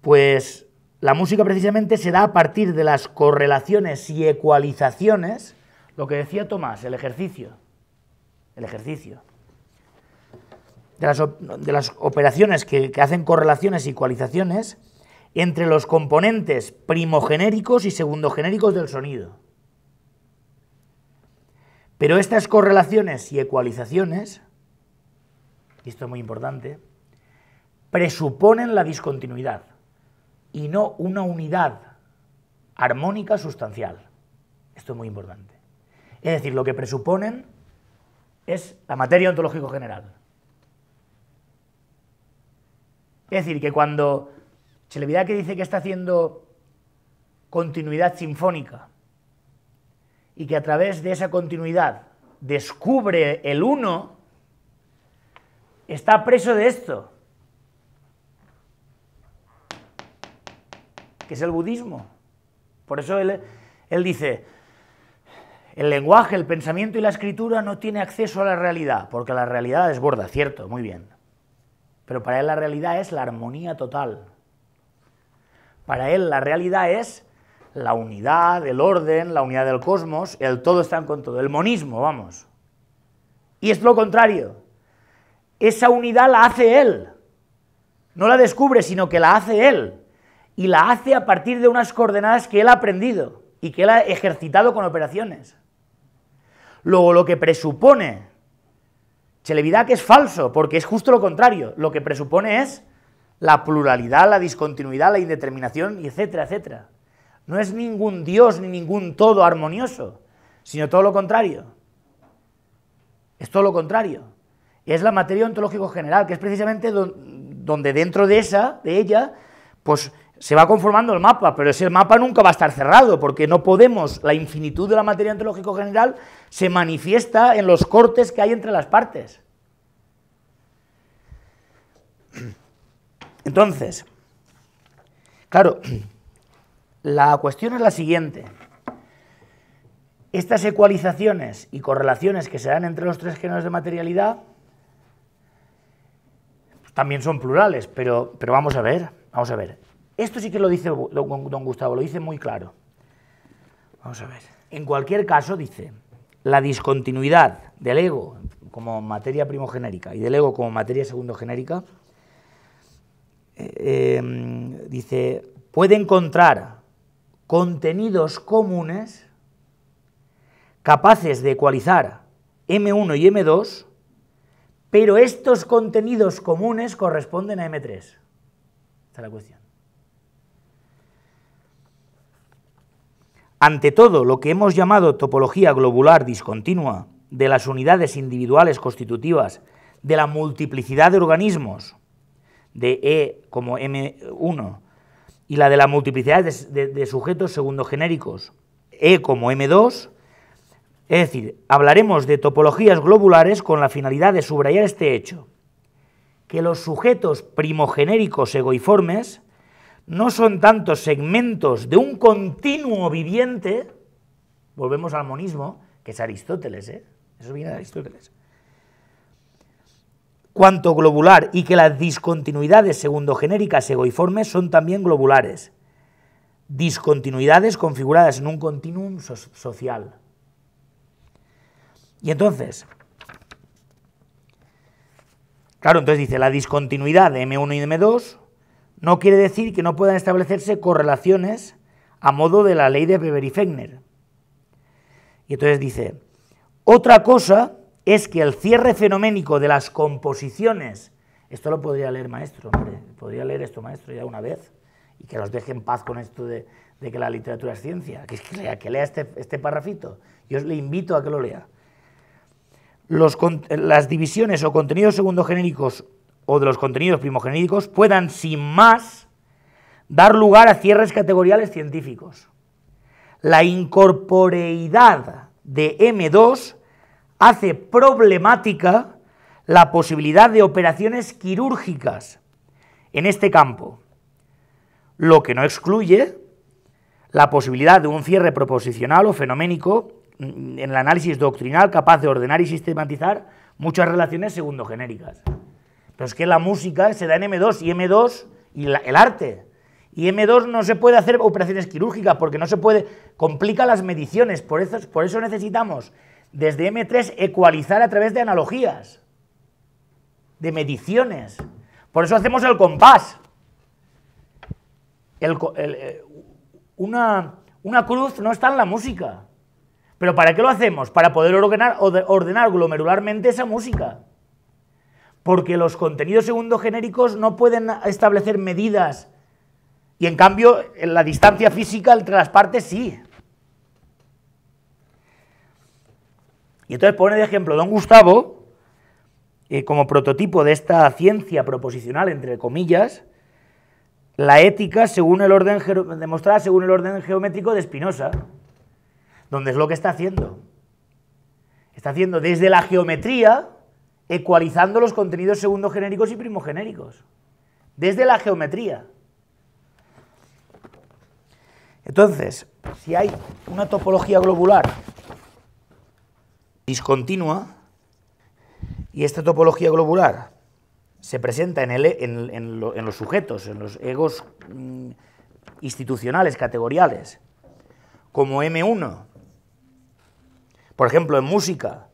Pues la música precisamente se da a partir de las correlaciones y ecualizaciones, lo que decía Tomás, el ejercicio, el ejercicio. De las, operaciones que, que hacen correlaciones y ecualizaciones, entre los componentes primogenéricos y segundogenéricos del sonido. Pero estas correlaciones y ecualizaciones, y esto es muy importante, presuponen la discontinuidad y no una unidad armónica sustancial. Esto es muy importante. Es decir, lo que presuponen es la materia ontológica general. Es decir, que cuando Celebridad que dice que está haciendo continuidad sinfónica y que a través de esa continuidad descubre el uno, está preso de esto, que es el budismo. Por eso él, él dice, el lenguaje, el pensamiento y la escritura no tiene acceso a la realidad, porque la realidad desborda, cierto, muy bien. Pero para él la realidad es la armonía total, para él la realidad es la unidad, el orden, la unidad del cosmos, el todo está en con todo, el monismo, vamos. Y es lo contrario. Esa unidad la hace él. No la descubre, sino que la hace él. Y la hace a partir de unas coordenadas que él ha aprendido y que él ha ejercitado con operaciones. Luego, lo que presupone que es falso, porque es justo lo contrario. Lo que presupone es la pluralidad, la discontinuidad, la indeterminación, etcétera, etcétera. No es ningún Dios ni ningún todo armonioso, sino todo lo contrario. Es todo lo contrario. es la materia ontológico general, que es precisamente donde dentro de esa, de ella, pues se va conformando el mapa, pero ese mapa nunca va a estar cerrado, porque no podemos, la infinitud de la materia ontológico general se manifiesta en los cortes que hay entre las partes. Entonces, claro, la cuestión es la siguiente. Estas ecualizaciones y correlaciones que se dan entre los tres géneros de materialidad también son plurales, pero, vamos a ver, vamos a ver. Esto sí que lo dice don Gustavo, lo dice muy claro. Vamos a ver. En cualquier caso, dice, la discontinuidad del ego como materia primogenérica y del ego como materia segundogenérica genérica Em, dice, puede encontrar contenidos comunes capaces de ecualizar M1 y M2, pero estos contenidos comunes corresponden a M3. Esta es la cuestión. Ante todo, lo que hemos llamado topología globular discontinua de las unidades individuales constitutivas de la multiplicidad de organismos de E como M1 y la de la multiplicidad de, sujetos segundo genéricos, E como M2. Es decir, hablaremos de topologías globulares con la finalidad de subrayar este hecho, que los sujetos primogenéricos egoiformes no son tantos segmentos de un continuo viviente, volvemos al monismo, que es Aristóteles, ¿eh? eso viene de Aristóteles, cuanto globular y que las discontinuidades ...segundo genéricas egoiformes son también globulares. Discontinuidades configuradas en un continuum social. Y entonces, claro, entonces dice, la discontinuidad de M1 y M2 no quiere decir que no puedan establecerse correlaciones a modo de la ley de Weber y Fechner. Y entonces dice, otra cosa es que el cierre fenoménico de las composiciones, esto lo podría leer maestro, podría leer esto maestro ya una vez, y que nos deje en paz con esto de, que la literatura es ciencia, que, lea, este, este parrafito, yo os le invito a que lo lea. las divisiones o contenidos genéricos... o de los contenidos primogenéricos puedan sin más dar lugar a cierres categoriales científicos. La incorporeidad de M2 hace problemática la posibilidad de operaciones quirúrgicas en este campo, lo que no excluye la posibilidad de un cierre proposicional o fenoménico mm, en el análisis doctrinal capaz de ordenar y sistematizar muchas relaciones segundogenéricas. Pero es que la música se da en M2 y M2 y el arte. Y M2 no se puede hacer operaciones quirúrgicas porque no se puede, complica las mediciones, por eso, por eso necesitamos desde M3 ecualizar a través de analogías, de mediciones. Por eso hacemos el compás. Eh, una, cruz no está en la música. ¿Pero para qué lo hacemos? Para poder ordenar, ordenar glomerularmente esa música. Porque los contenidos segundo genéricos no pueden establecer medidas. Y en cambio, la distancia física entre las partes sí. Y entonces pone de ejemplo don Gustavo eh, como prototipo de esta ciencia proposicional, entre comillas, la ética según el orden demostrada según el orden geométrico de Spinoza, donde es lo que está haciendo. Está haciendo desde la geometría, ecualizando los contenidos genéricos y primogenéricos. Desde la geometría. Entonces, si hay una topología globular discontinua y esta topología globular se presenta en, e, los sujetos, en los egos mm, institucionales, categoriales, como M1. Por ejemplo, en música,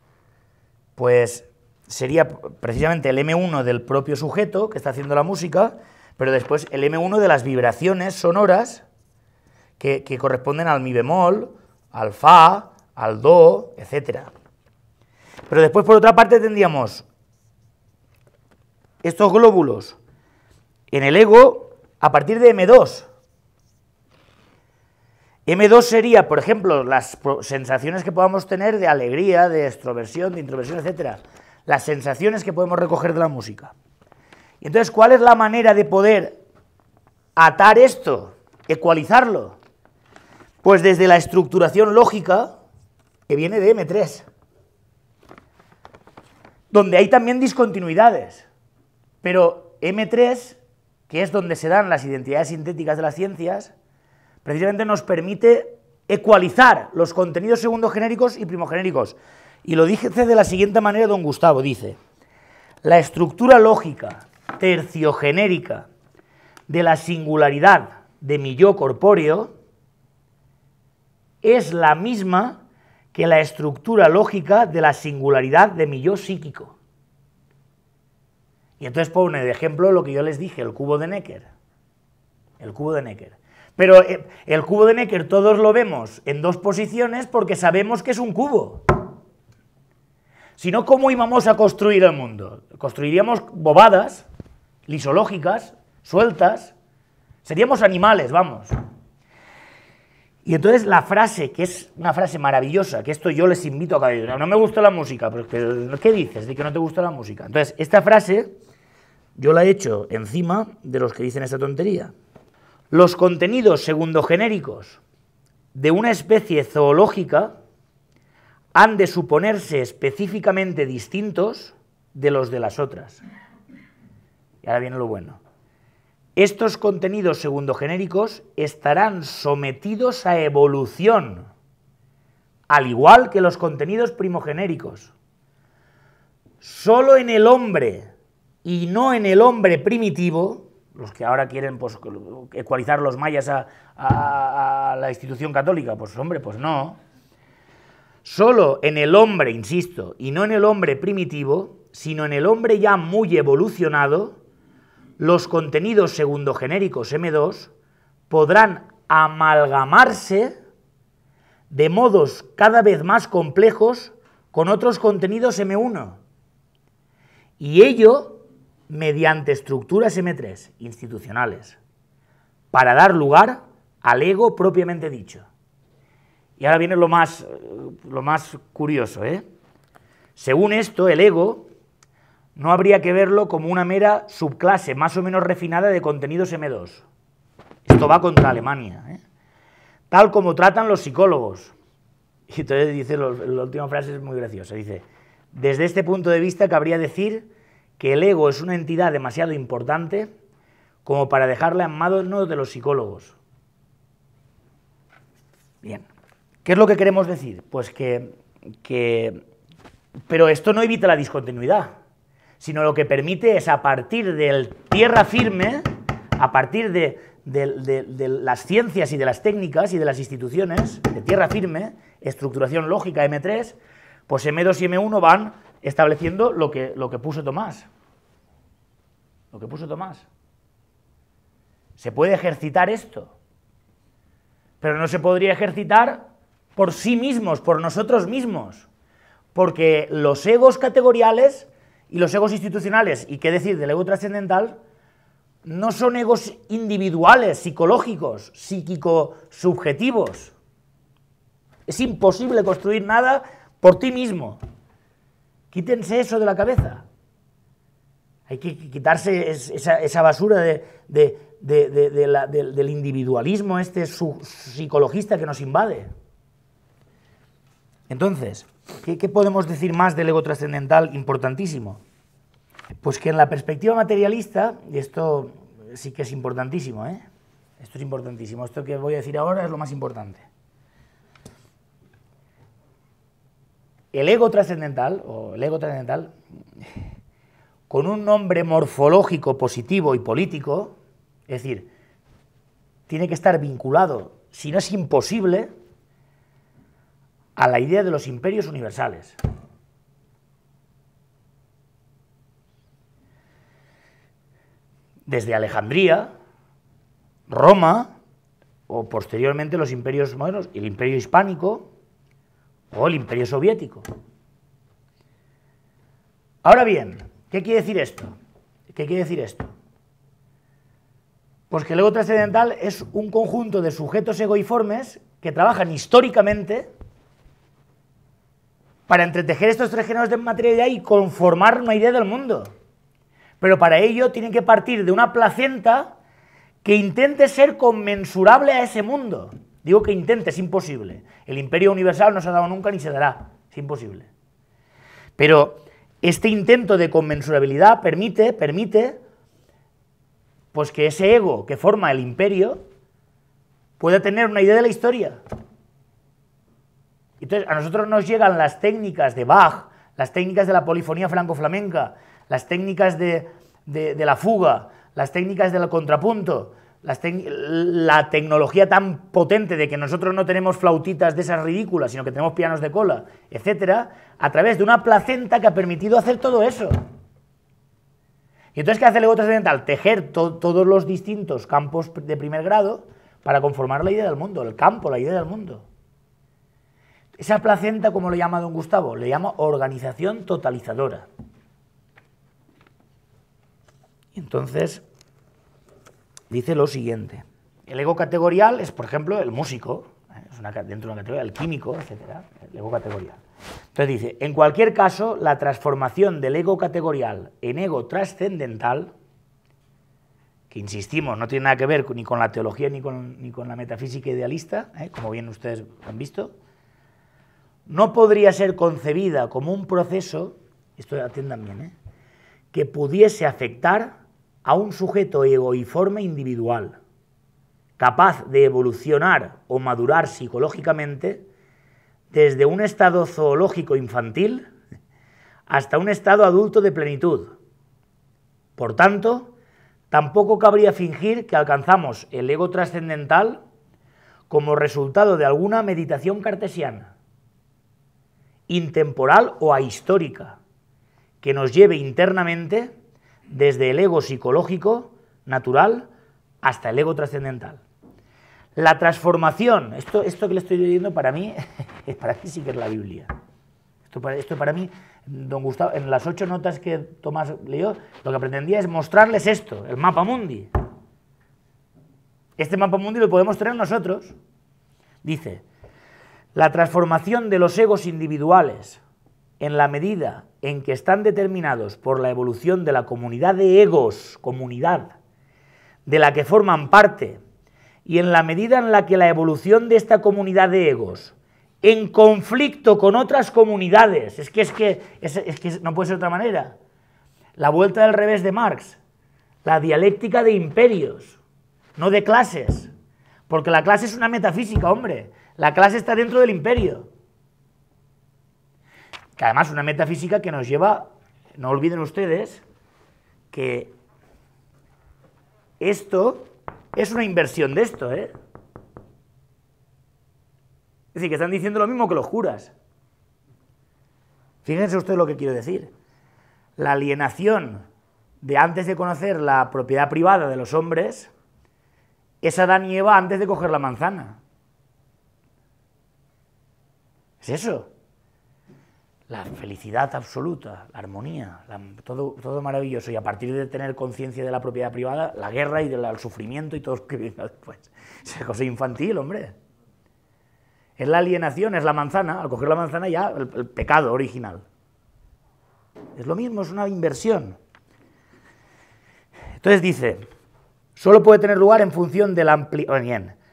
pues sería precisamente el M1 del propio sujeto que está haciendo la música, pero después el M1 de las vibraciones sonoras que, que corresponden al mi bemol, al fa, al do, etcétera. Pero después, por otra parte, tendríamos estos glóbulos en el ego a partir de M2. M2 sería, por ejemplo, las sensaciones que podamos tener de alegría, de extroversión, de introversión, etcétera. Las sensaciones que podemos recoger de la música. Y entonces, ¿cuál es la manera de poder atar esto, ecualizarlo? Pues desde la estructuración lógica que viene de M3 donde hay también discontinuidades. Pero M3, que es donde se dan las identidades sintéticas de las ciencias, precisamente nos permite ecualizar los contenidos genéricos y primogenéricos. Y lo dice de la siguiente manera don Gustavo, dice, la estructura lógica terciogenérica de la singularidad de mi yo corpóreo es la misma que la estructura lógica de la singularidad de mi yo psíquico. Y entonces pone de ejemplo lo que yo les dije, el cubo de Necker. El cubo de Necker. Pero eh, el cubo de Necker todos lo vemos en dos posiciones porque sabemos que es un cubo. Si no, ¿cómo íbamos a construir el mundo? Construiríamos bobadas, lisológicas, sueltas. Seríamos animales, vamos. Y entonces la frase, que es una frase maravillosa, que esto yo les invito a cada uno, no me gusta la música, porque ¿qué dices de que no te gusta la música? Entonces, esta frase yo la he hecho encima de los que dicen esta tontería. Los contenidos segundo genéricos de una especie zoológica han de suponerse específicamente distintos de los de las otras. Y ahora viene lo bueno. Estos contenidos segundogenéricos estarán sometidos a evolución, al igual que los contenidos primogenéricos. Solo en el hombre y no en el hombre primitivo, los que ahora quieren pues, ecualizar los mayas a, a la institución católica, pues hombre, pues no. Solo en el hombre, insisto, y no en el hombre primitivo, sino en el hombre ya muy evolucionado, los contenidos genéricos M2 podrán amalgamarse de modos cada vez más complejos con otros contenidos M1 y ello mediante estructuras M3 institucionales para dar lugar al ego propiamente dicho. Y ahora viene lo más, eh, lo más curioso. ¿eh? Según esto, el ego no habría que verlo como una mera subclase más o menos refinada de contenidos M2. Esto va contra Alemania. ¿eh? Tal como tratan los psicólogos. Y entonces dice, la última frase es muy graciosa, dice, desde este punto de vista cabría decir que el ego es una entidad demasiado importante como para dejarla en manos de los psicólogos. Bien. ¿Qué es lo que queremos decir? Pues que, que... Pero esto no evita la discontinuidad sino lo que permite es a partir del tierra firme, a partir de, las ciencias y de las técnicas y de las instituciones, de tierra firme, estructuración lógica M3, pues M2 y M1 van estableciendo lo que, lo que puso Tomás. Lo que puso Tomás. Se puede ejercitar esto, pero no se podría ejercitar por sí mismos, por nosotros mismos, porque los egos categoriales y los egos institucionales, y qué decir del ego trascendental, no son egos individuales, psicológicos, psíquico-subjetivos. Es imposible construir nada por ti mismo. Quítense eso de la cabeza. Hay que quitarse esa, basura del individualismo, este psicologista que nos invade. Entonces, ¿Qué, podemos decir más del ego trascendental importantísimo? Pues que en la perspectiva materialista, y esto sí que es importantísimo, ¿eh? esto es importantísimo, esto que voy a decir ahora es lo más importante. El ego trascendental, o el ego trascendental, con un nombre morfológico positivo y político, es decir, tiene que estar vinculado, si no es imposible, a la idea de los imperios universales. Desde Alejandría, Roma, o posteriormente los imperios modernos, el imperio hispánico o el imperio soviético. Ahora bien, ¿qué quiere decir esto? ¿Qué quiere decir esto? Pues que el ego trascendental es un conjunto de sujetos egoiformes que trabajan históricamente para entretejer estos tres géneros de materialidad y conformar una idea del mundo. Pero para ello tienen que partir de una placenta que intente ser conmensurable a ese mundo. Digo que intente, es imposible. El imperio universal no se ha dado nunca ni se dará, es imposible. Pero este intento de conmensurabilidad permite, permite, pues que ese ego que forma el imperio pueda tener una idea de la historia. Entonces, a nosotros nos llegan las técnicas de Bach, las técnicas de la polifonía franco-flamenca, las técnicas de, de, la fuga, las técnicas del contrapunto, la tecnología tan potente de que nosotros no tenemos flautitas de esas ridículas, sino que tenemos pianos de cola, etcétera, a través de una placenta que ha permitido hacer todo eso. Y entonces, ¿qué hace el ego trascendental? Tejer todos los distintos campos de primer grado para conformar la idea del mundo, el campo, la idea del mundo. Esa placenta, como lo llama don Gustavo, le llama organización totalizadora. Entonces, dice lo siguiente. El ego categorial es, por ejemplo, el músico, ¿eh? es una, dentro de una categoría, el químico, etc. El ego categorial. Entonces dice, en cualquier caso, la transformación del ego categorial en ego trascendental, que insistimos, no tiene nada que ver ni con la teología ni con, la metafísica idealista, ¿eh? como bien ustedes han visto, no podría ser concebida como un proceso, esto atiendan bien, ¿eh? que pudiese afectar a un sujeto egoiforme individual, capaz de evolucionar o madurar psicológicamente desde un estado zoológico infantil hasta un estado adulto de plenitud. Por tanto, tampoco cabría fingir que alcanzamos el ego trascendental como resultado de alguna meditación cartesiana intemporal o ahistórica, que nos lleve internamente desde el ego psicológico, natural, hasta el ego trascendental. La transformación, esto, esto que le estoy leyendo para mí, para ti sí que es la Biblia. Esto para, esto para mí, don Gustavo, en las ocho notas que Tomás leyó, lo que pretendía es mostrarles esto, el mapa mundi. Este mapa mundi lo podemos tener nosotros. Dice, la transformación de los egos individuales, en la medida en que están determinados por la evolución de la comunidad de egos, comunidad, de la que forman parte, y en la medida en la que la evolución de esta comunidad de egos, en conflicto con otras comunidades, es que, es que, es, que no puede ser de otra manera, la vuelta del revés de Marx, la dialéctica de imperios, no de clases, porque la clase es una metafísica, hombre, la clase está dentro del imperio. Que además una metafísica que nos lleva, no olviden ustedes, que esto es una inversión de esto, ¿eh? Es decir, que están diciendo lo mismo que los curas. Fíjense ustedes lo que quiero decir. La alienación de antes de conocer la propiedad privada de los hombres es Adán y Eva antes de coger la manzana. Es eso. La felicidad absoluta, la armonía, todo, maravilloso. Y a partir de tener conciencia de la propiedad privada, la guerra y del sufrimiento y todo lo que después. cosa infantil, hombre. Es la alienación, es la manzana. Al coger la manzana ya, el, pecado original. Es lo mismo, es una inversión. Entonces dice, solo puede tener lugar en función de la ampliación oh,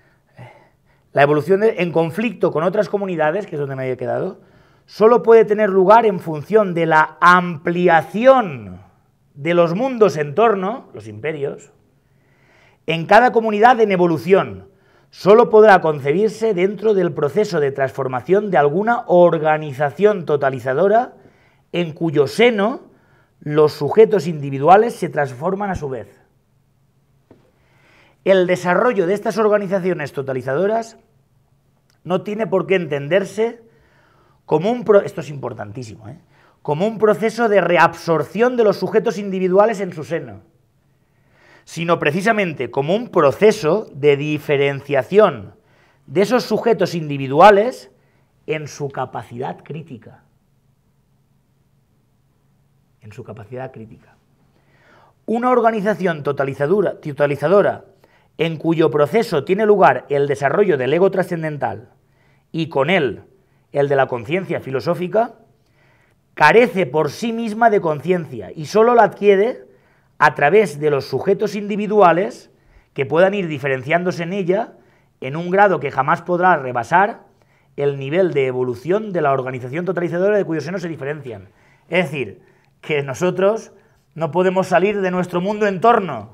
la evolución en conflicto con otras comunidades, que es donde me había quedado, solo puede tener lugar en función de la ampliación de los mundos en torno, los imperios, en cada comunidad en evolución. Solo podrá concebirse dentro del proceso de transformación de alguna organización totalizadora en cuyo seno los sujetos individuales se transforman a su vez el desarrollo de estas organizaciones totalizadoras no tiene por qué entenderse como un esto es importantísimo, ¿eh? como un proceso de reabsorción de los sujetos individuales en su seno, sino precisamente como un proceso de diferenciación de esos sujetos individuales en su capacidad crítica. En su capacidad crítica. Una organización totalizadora en cuyo proceso tiene lugar el desarrollo del ego trascendental y con él el de la conciencia filosófica, carece por sí misma de conciencia y sólo la adquiere a través de los sujetos individuales que puedan ir diferenciándose en ella en un grado que jamás podrá rebasar el nivel de evolución de la organización totalizadora de cuyos senos se diferencian. Es decir, que nosotros no podemos salir de nuestro mundo entorno.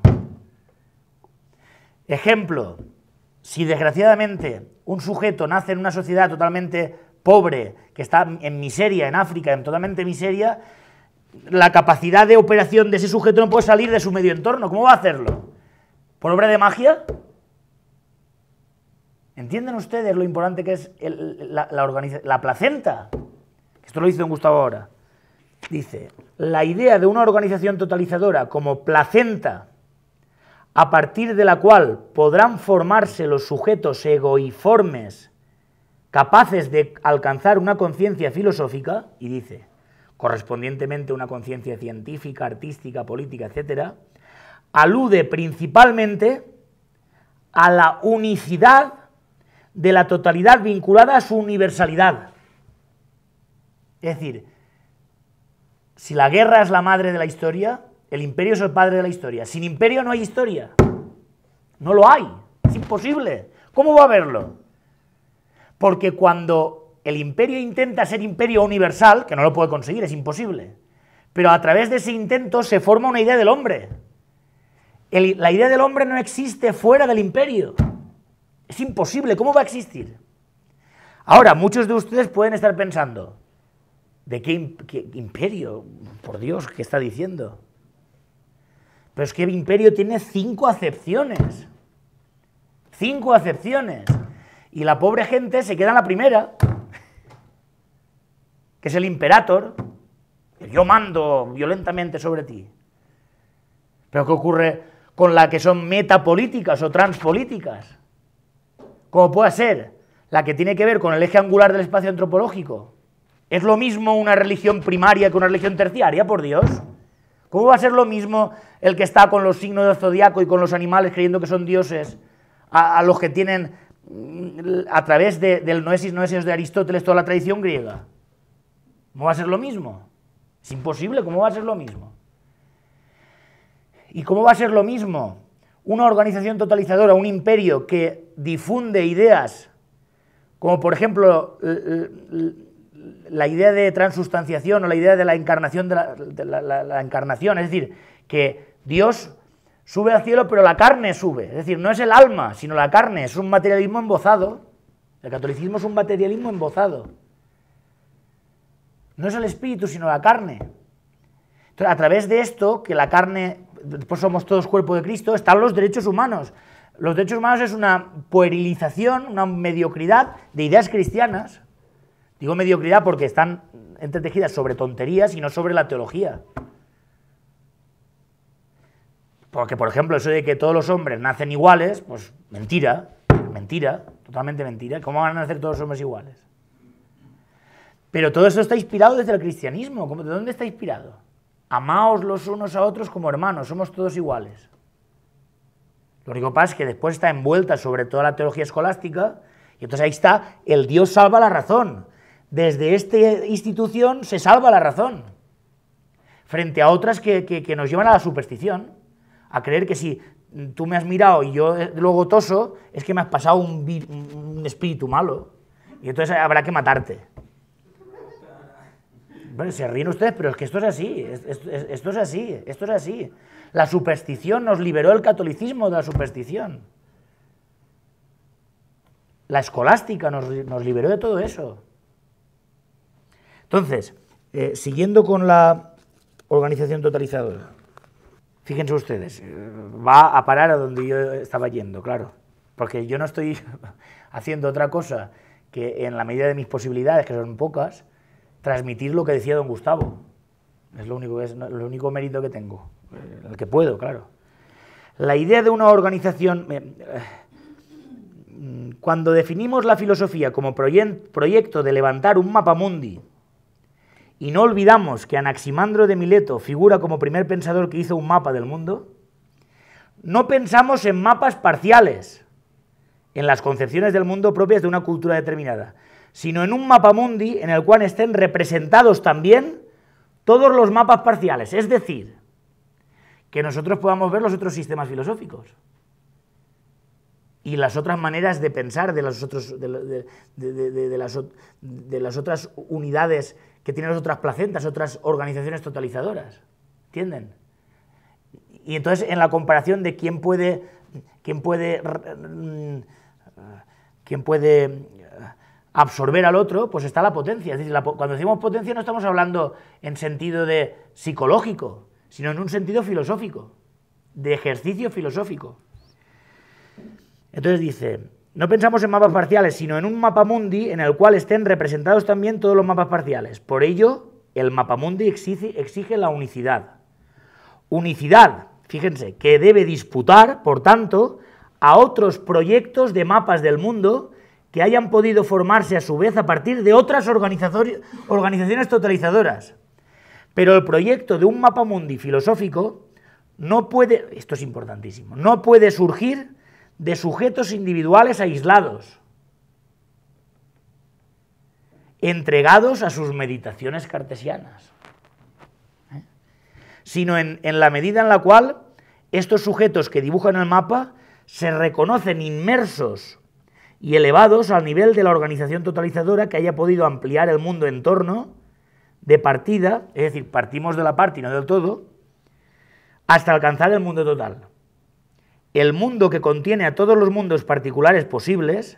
Ejemplo, si desgraciadamente un sujeto nace en una sociedad totalmente pobre, que está en miseria, en África, en totalmente miseria, la capacidad de operación de ese sujeto no puede salir de su medio entorno. ¿Cómo va a hacerlo? ¿Por obra de magia? ¿Entienden ustedes lo importante que es la, la placenta? Esto lo dice don Gustavo ahora. Dice, la idea de una organización totalizadora como placenta a partir de la cual podrán formarse los sujetos egoiformes capaces de alcanzar una conciencia filosófica, y dice, correspondientemente una conciencia científica, artística, política, etc., alude principalmente a la unicidad de la totalidad vinculada a su universalidad. Es decir, si la guerra es la madre de la historia, el imperio es el padre de la historia. Sin imperio no hay historia. No lo hay. Es imposible. ¿Cómo va a haberlo? Porque cuando el imperio intenta ser imperio universal, que no lo puede conseguir, es imposible, pero a través de ese intento se forma una idea del hombre. la idea del hombre no existe fuera del imperio. Es imposible. ¿Cómo va a existir? Ahora, muchos de ustedes pueden estar pensando, ¿de qué imperio? Por Dios, ¿qué está diciendo? Pero es que el imperio tiene cinco acepciones. Cinco acepciones. Y la pobre gente se queda en la primera, que es el imperator. Yo mando violentamente sobre ti. Pero ¿qué ocurre con la que son metapolíticas o transpolíticas? Como pueda ser la que tiene que ver con el eje angular del espacio antropológico. ¿Es lo mismo una religión primaria que una religión terciaria, por Dios? ¿Cómo va a ser lo mismo el que está con los signos del zodiaco y con los animales creyendo que son dioses a, los que tienen mm, a través del noesis noesis de Aristóteles toda la tradición griega? ¿Cómo va a ser lo mismo? Es imposible, ¿cómo va a ser lo mismo? ¿Y cómo va a ser lo mismo una organización totalizadora, un imperio que difunde ideas como por ejemplo la idea de transustanciación o la idea de la encarnación, de la, encarnación, es decir, que Dios sube al cielo, pero la carne sube. Es decir, no es el alma, sino la carne. Es un materialismo embozado. El catolicismo es un materialismo embozado. No es el espíritu, sino la carne. a través de esto, que la carne, después somos todos cuerpo de Cristo, están los derechos humanos. Los derechos humanos es una puerilización, una mediocridad de ideas cristianas Digo mediocridad porque están entretejidas sobre tonterías y no sobre la teología. Porque, por ejemplo, eso de que todos los hombres nacen iguales, pues mentira, mentira, totalmente mentira. ¿Cómo van a nacer todos los hombres iguales? Pero todo eso está inspirado desde el cristianismo. ¿De dónde está inspirado? Amaos los unos a otros como hermanos, somos todos iguales. Lo único que pasa es que después está envuelta sobre toda la teología escolástica, y entonces ahí está, el Dios salva la razón desde esta institución se salva la razón, frente a otras que, nos llevan a la superstición, a creer que si tú me has mirado y yo eh, luego toso, es que me has pasado un, espíritu malo, y entonces habrá que matarte. se ríen ustedes, pero es que esto es así, esto, es así, esto es así. La superstición nos liberó el catolicismo de la superstición. La escolástica nos liberó de todo eso. Entonces, eh, siguiendo con la organización totalizadora, fíjense ustedes, eh, va a parar a donde yo estaba yendo, claro, porque yo no estoy haciendo otra cosa que en la medida de mis posibilidades, que son pocas, transmitir lo que decía don Gustavo. Es lo único, es lo único mérito que tengo, eh, el que puedo, claro. La idea de una organización... Mm, cuando definimos la filosofía como proyecto de levantar un mapa mundi y no olvidamos que Anaximandro de Mileto figura como primer pensador que hizo un mapa del mundo, no pensamos en mapas parciales, en las concepciones del mundo propias de una cultura determinada, sino en un mapa mundi en el cual estén representados también todos los mapas parciales, es decir, que nosotros podamos ver los otros sistemas filosóficos y las otras maneras de pensar de las, de, las, otras unidades que tienen las otras placentas, otras organizaciones totalizadoras. ¿Entienden? Y entonces en la comparación de quién puede, quién puede, mm, quién puede eh, absorber al otro, pues está la potencia. Es decir, cuando decimos potencia no estamos hablando en sentido de psicológico, sino en un sentido filosófico, de ejercicio filosófico. Entonces dice, no pensamos en mapas parciales, sino en un mapa mundi en el cual estén representados también todos los mapas parciales. Por ello, el mapa exige, exige la unicidad. Unicidad, fíjense, que debe disputar, por tanto, a otros proyectos de mapas del mundo que hayan podido formarse a su vez a partir de otras organizaciones totalizadoras. Pero el proyecto de un mapa mundi filosófico no puede, esto es importantísimo, no puede surgir de sujetos individuales aislados, entregados a sus meditaciones cartesianas, ¿eh? sino en, en la medida en la cual estos sujetos que dibujan el mapa se reconocen inmersos y elevados al nivel de la organización totalizadora que haya podido ampliar el mundo en torno de partida, es decir, partimos de la parte y no del todo, hasta alcanzar el mundo total el mundo que contiene a todos los mundos particulares posibles,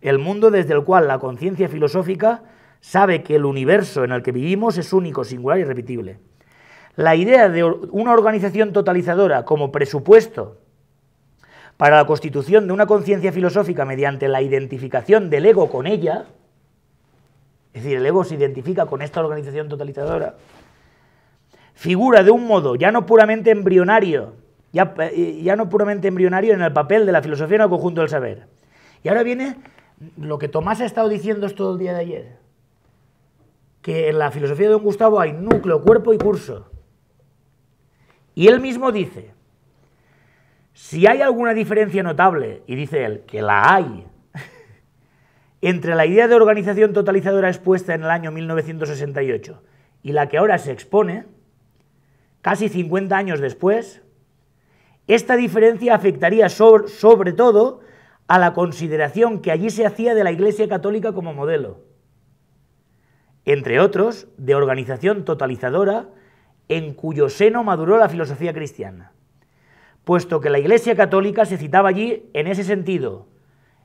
el mundo desde el cual la conciencia filosófica sabe que el universo en el que vivimos es único, singular y repetible. La idea de una organización totalizadora como presupuesto para la constitución de una conciencia filosófica mediante la identificación del ego con ella, es decir, el ego se identifica con esta organización totalizadora, figura de un modo ya no puramente embrionario, eh, ya, no puramente embrionario en el papel de la filosofía en el conjunto del saber. Y ahora viene lo que Tomás ha estado diciendo todo el día de ayer, que en la filosofía de don Gustavo hay núcleo, cuerpo y curso. Y él mismo dice, si hay alguna diferencia notable, y dice él que la hay, entre la idea de organización totalizadora expuesta en el año 1968 y la que ahora se expone, casi 50 años después, esta diferencia afectaría sobre, todo a la consideración que allí se hacía de la Iglesia Católica como modelo, entre otros, de organización totalizadora en cuyo seno maduró la filosofía cristiana, puesto que la Iglesia Católica se citaba allí en ese sentido,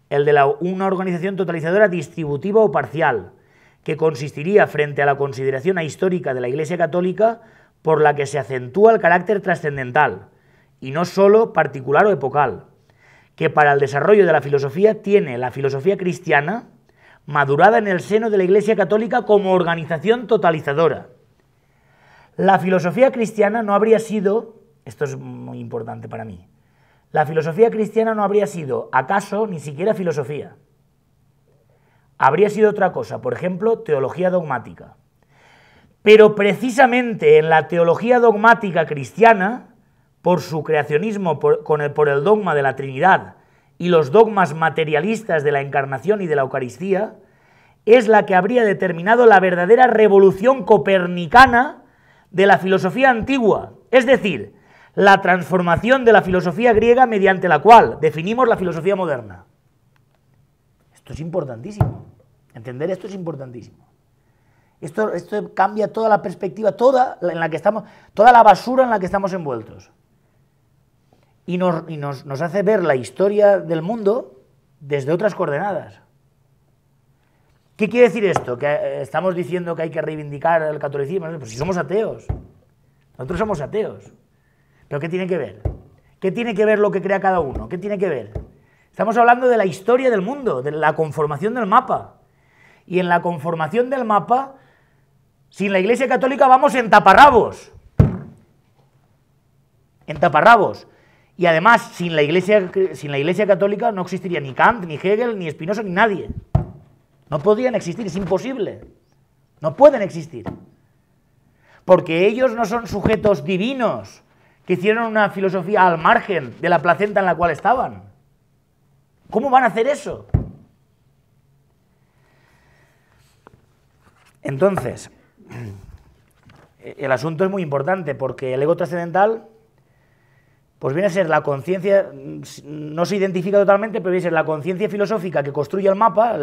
el de la, una organización totalizadora distributiva o parcial, que consistiría frente a la consideración ahistórica de la Iglesia Católica por la que se acentúa el carácter trascendental, y no sólo particular o epocal, que para el desarrollo de la filosofía tiene la filosofía cristiana madurada en el seno de la Iglesia Católica como organización totalizadora. La filosofía cristiana no habría sido, esto es muy importante para mí, la filosofía cristiana no habría sido, acaso, ni siquiera filosofía. Habría sido otra cosa, por ejemplo, teología dogmática. Pero precisamente en la teología dogmática cristiana, por su creacionismo por, con el, por el dogma de la Trinidad y los dogmas materialistas de la Encarnación y de la Eucaristía, es la que habría determinado la verdadera revolución copernicana de la filosofía antigua, es decir, la transformación de la filosofía griega mediante la cual definimos la filosofía moderna. Esto es importantísimo, entender esto es importantísimo. Esto, esto cambia toda la perspectiva, toda en la que estamos, toda la basura en la que estamos envueltos y, nos, hace ver la historia del mundo desde otras coordenadas. ¿Qué quiere decir esto? Que eh, estamos diciendo que hay que reivindicar el catolicismo. Pues si somos ateos. Nosotros somos ateos. ¿Pero qué tiene que ver? ¿Qué tiene que ver lo que crea cada uno? ¿Qué tiene que ver? Estamos hablando de la historia del mundo, de la conformación del mapa. Y en la conformación del mapa, sin la Iglesia Católica vamos en taparrabos. En taparrabos. Y además, sin la Iglesia, sin la iglesia católica no existiría ni Kant, ni Hegel, ni Spinoza, ni nadie. No podrían existir, es imposible. No pueden existir. Porque ellos no son sujetos divinos que hicieron una filosofía al margen de la placenta en la cual estaban. ¿Cómo van a hacer eso? Entonces, el asunto es muy importante porque el ego trascendental pues viene a ser la conciencia, mm, no se identifica totalmente, pero viene a ser la conciencia filosófica que construye el mapa,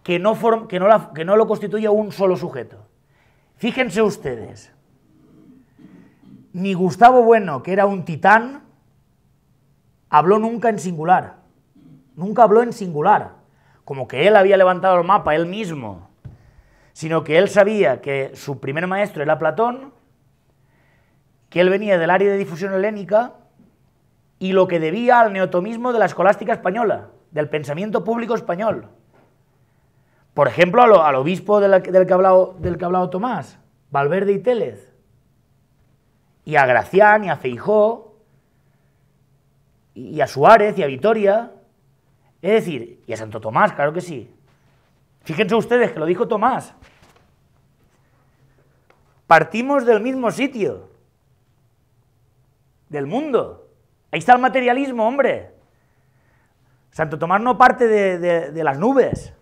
que, no que, no que no lo constituye un solo sujeto. Fíjense ustedes, ni Gustavo Bueno, que era un titán, habló nunca en singular, nunca habló en singular, como que él había levantado el mapa él mismo, sino que él sabía que su primer maestro era Platón, que él venía del área de difusión helénica y lo que debía al neotomismo de la escolástica española, del pensamiento público español. Por ejemplo, al obispo del, que hablado, del que ha hablado Tomás, Valverde y Télez, y a Gracián, y a Feijó, y a Suárez, y a Vitoria, es decir, y a Santo Tomás, claro que sí. Fíjense ustedes que lo dijo Tomás. Partimos del mismo sitio del mundo. Ahí está el materialismo, hombre. Santo Tomás no parte de, las nubes,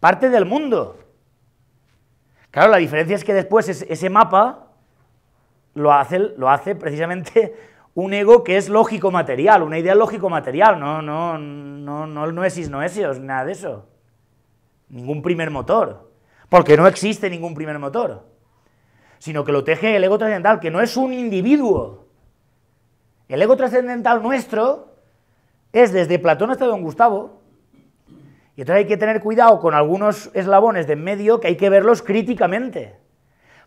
parte del mundo. Claro, la diferencia es que después ese mapa lo hace, lo hace precisamente un ego que es lógico-material, una idea lógico-material, no, no, no, no, no es nada de eso. Ningún primer motor, porque no existe ningún primer motor, sino que lo teje el ego trascendental, que no es un individuo, el ego trascendental nuestro es desde Platón hasta Don Gustavo. Y entonces hay que tener cuidado con algunos eslabones de en medio que hay que verlos críticamente.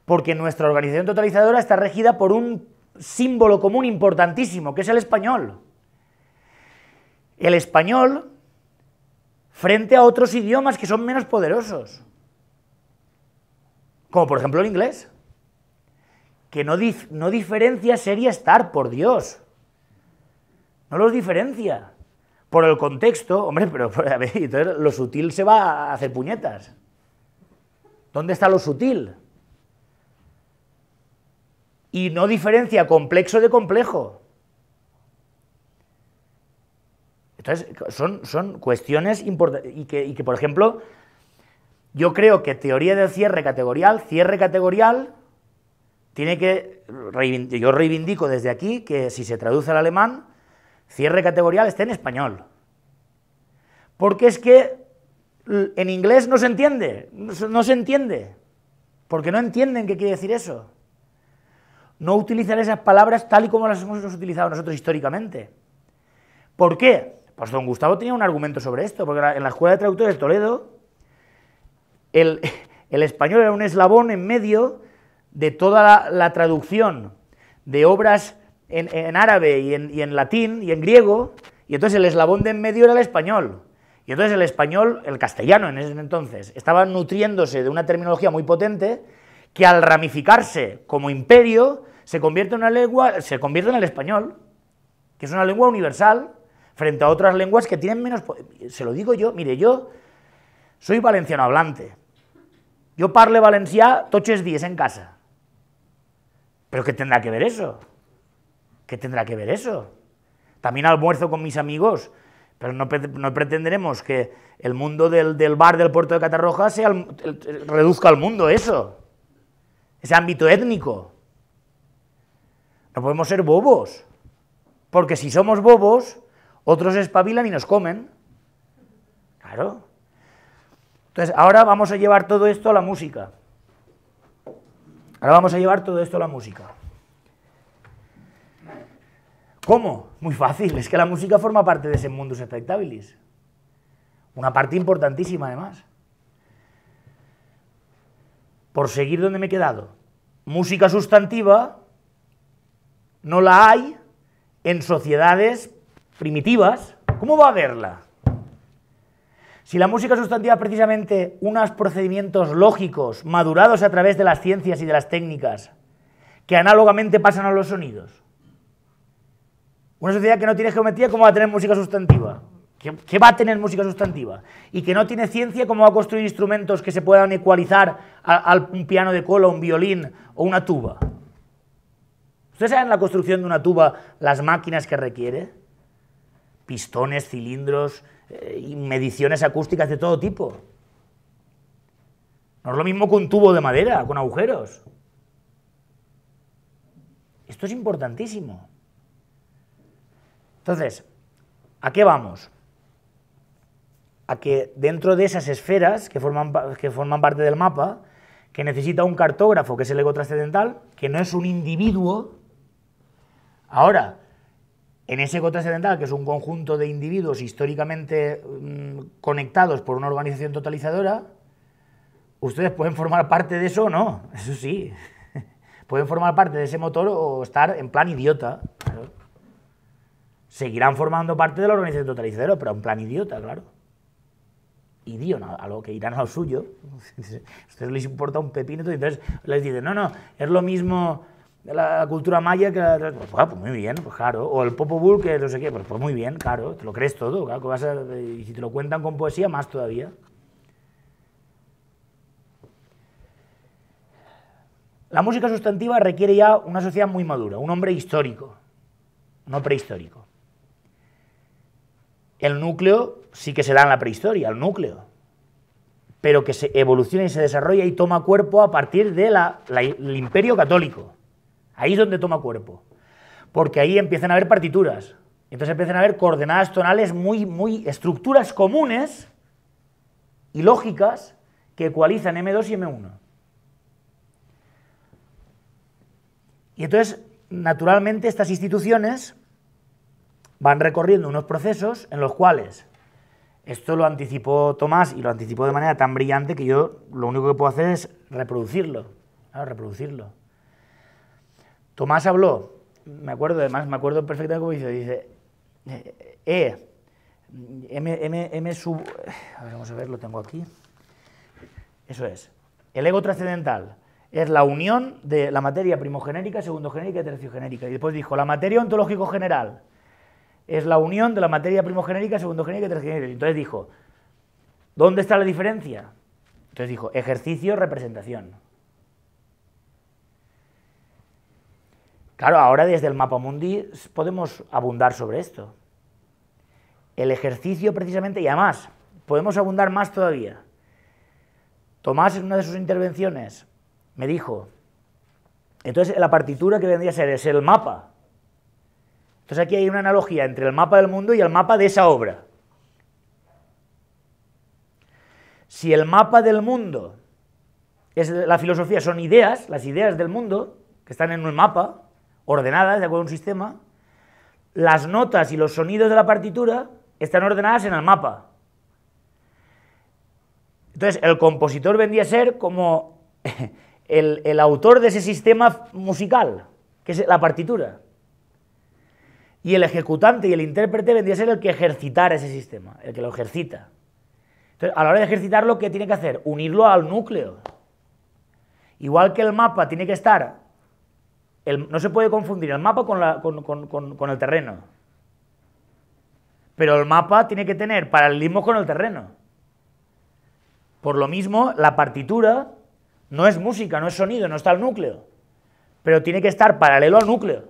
Porque nuestra organización totalizadora está regida por un símbolo común importantísimo, que es el español. El español frente a otros idiomas que son menos poderosos. Como por ejemplo el inglés. Que no, diferencia no diferencia sería estar, por Dios. No los diferencia. Por el contexto, hombre, pero a ver, entonces lo sutil se va a hacer puñetas. ¿Dónde está lo sutil? Y no diferencia complejo de complejo. Entonces, son, son cuestiones importantes. Y que, y que, por ejemplo, yo creo que teoría del cierre categorial, cierre categorial, tiene que. Yo reivindico desde aquí que si se traduce al alemán, cierre categorial está en español. Porque es que en inglés no se entiende, no se entiende, porque no entienden qué quiere decir eso. No utilizar esas palabras tal y como las hemos utilizado nosotros históricamente. ¿Por qué? Pues don Gustavo tenía un argumento sobre esto, porque en la Escuela de Traductores de Toledo el, español era un eslabón en medio de toda la traducción de obras en, árabe y en, latín y en griego, y entonces el eslabón de en medio era el español. Y entonces el español, el castellano en ese entonces, estaba nutriéndose de una terminología muy potente que al ramificarse como imperio se convierte en una lengua, se convierte en el español, que es una lengua universal frente a otras lenguas que tienen menos, se lo digo yo, mire, yo soy valenciano hablante. Yo parle valencià toches días en casa. ¿Pero qué tendrá que ver eso? ¿Qué tendrá que ver eso? También almuerzo con mis amigos, pero no, no pretenderemos que el mundo del, bar del puerto de Catarroja sea reduzca al mundo eso, ese ámbito étnico. No podemos ser bobos, porque si somos bobos, otros espabilan y nos comen. Claro. Entonces, ahora vamos a llevar todo esto a la música. Ahora vamos a llevar todo esto a la música. ¿Cómo? Muy fácil, es que la música forma parte de ese mundus expectabilis. Una parte importantísima, además. Por seguir donde me he quedado. Música sustantiva no la hay en sociedades primitivas. ¿Cómo va a haberla? Si la música sustantiva es precisamente unos procedimientos lógicos madurados a través de las ciencias y de las técnicas que análogamente pasan a los sonidos. Una sociedad que no tiene geometría, ¿cómo va a tener música sustantiva? ¿Qué, va a tener música sustantiva? Y que no tiene ciencia, ¿cómo va a construir instrumentos que se puedan ecualizar al un piano de cola, un violín o una tuba? ¿Ustedes saben la construcción de una tuba, las máquinas que requiere? Pistones, cilindros, eh, y mediciones acústicas de todo tipo. No es lo mismo que un tubo de madera, con agujeros. Esto es importantísimo. Entonces, ¿a qué vamos? A que dentro de esas esferas que forman, parte del mapa, que necesita un cartógrafo, que es el ego trascendental, que no es un individuo, ahora, en ese ego trascendental, que es un conjunto de individuos históricamente mm, conectados por una organización totalizadora, ustedes pueden formar parte de eso o no, eso sí. pueden formar parte de ese motor o estar en plan idiota seguirán formando parte de la organización totalizadora, pero un plan idiota, claro. Idiota, a lo que irán a lo suyo. a ustedes les importa un pepino, entonces les dicen, no, no, es lo mismo la cultura maya que la... Pues, ah, pues, muy bien, pues claro. O el Popo Bull, que no sé qué, pues, pues muy bien, claro. Te lo crees todo, claro. y si te lo cuentan con poesía, más todavía. La música sustantiva requiere ya una sociedad muy madura, un hombre histórico, no prehistórico. El núcleo sí que se da en la prehistoria, el núcleo, pero que se evoluciona y se desarrolla y toma cuerpo a partir del imperio católico. Ahí es donde toma cuerpo. Porque ahí empiezan a haber partituras. Entonces empiezan a haber coordenadas tonales muy, muy estructuras comunes y lógicas que ecualizan M2 y M1. Y entonces, naturalmente, estas instituciones van recorriendo unos procesos en los cuales esto lo anticipó Tomás y lo anticipó de manera tan brillante que yo lo único que puedo hacer es reproducirlo. reproducirlo. Tomás habló, me acuerdo además, me acuerdo perfectamente cómo dice, dice, E, M, M sub, a ver, vamos a ver, lo tengo aquí. Eso es. El ego trascendental es la unión de la materia primogenérica, segundogenérica y terciogenérica. Y después dijo, la materia ontológico general es la unión de la materia primogenérica, genérica, y genérica. Entonces dijo, ¿dónde está la diferencia? Entonces dijo, ejercicio, representación. Claro, ahora desde el mapa mundi podemos abundar sobre esto. El ejercicio precisamente, y además, podemos abundar más todavía. Tomás en una de sus intervenciones me dijo, entonces la partitura que vendría a ser es el mapa entonces aquí hay una analogía entre el mapa del mundo y el mapa de esa obra. Si el mapa del mundo es la filosofía, son ideas, las ideas del mundo, que están en un mapa, ordenadas de acuerdo a un sistema, las notas y los sonidos de la partitura están ordenadas en el mapa. Entonces, el compositor vendría a ser como el, el autor de ese sistema musical, que es la partitura. Y el ejecutante y el intérprete vendría a ser el que ejercitar ese sistema, el que lo ejercita. Entonces, a la hora de ejercitarlo, ¿qué tiene que hacer? Unirlo al núcleo. Igual que el mapa tiene que estar, no se puede confundir el mapa con, con el terreno. Pero el mapa tiene que tener paralelismo con el terreno. Por lo mismo, la partitura no es música, no es sonido, no está el núcleo. Pero tiene que estar paralelo al núcleo.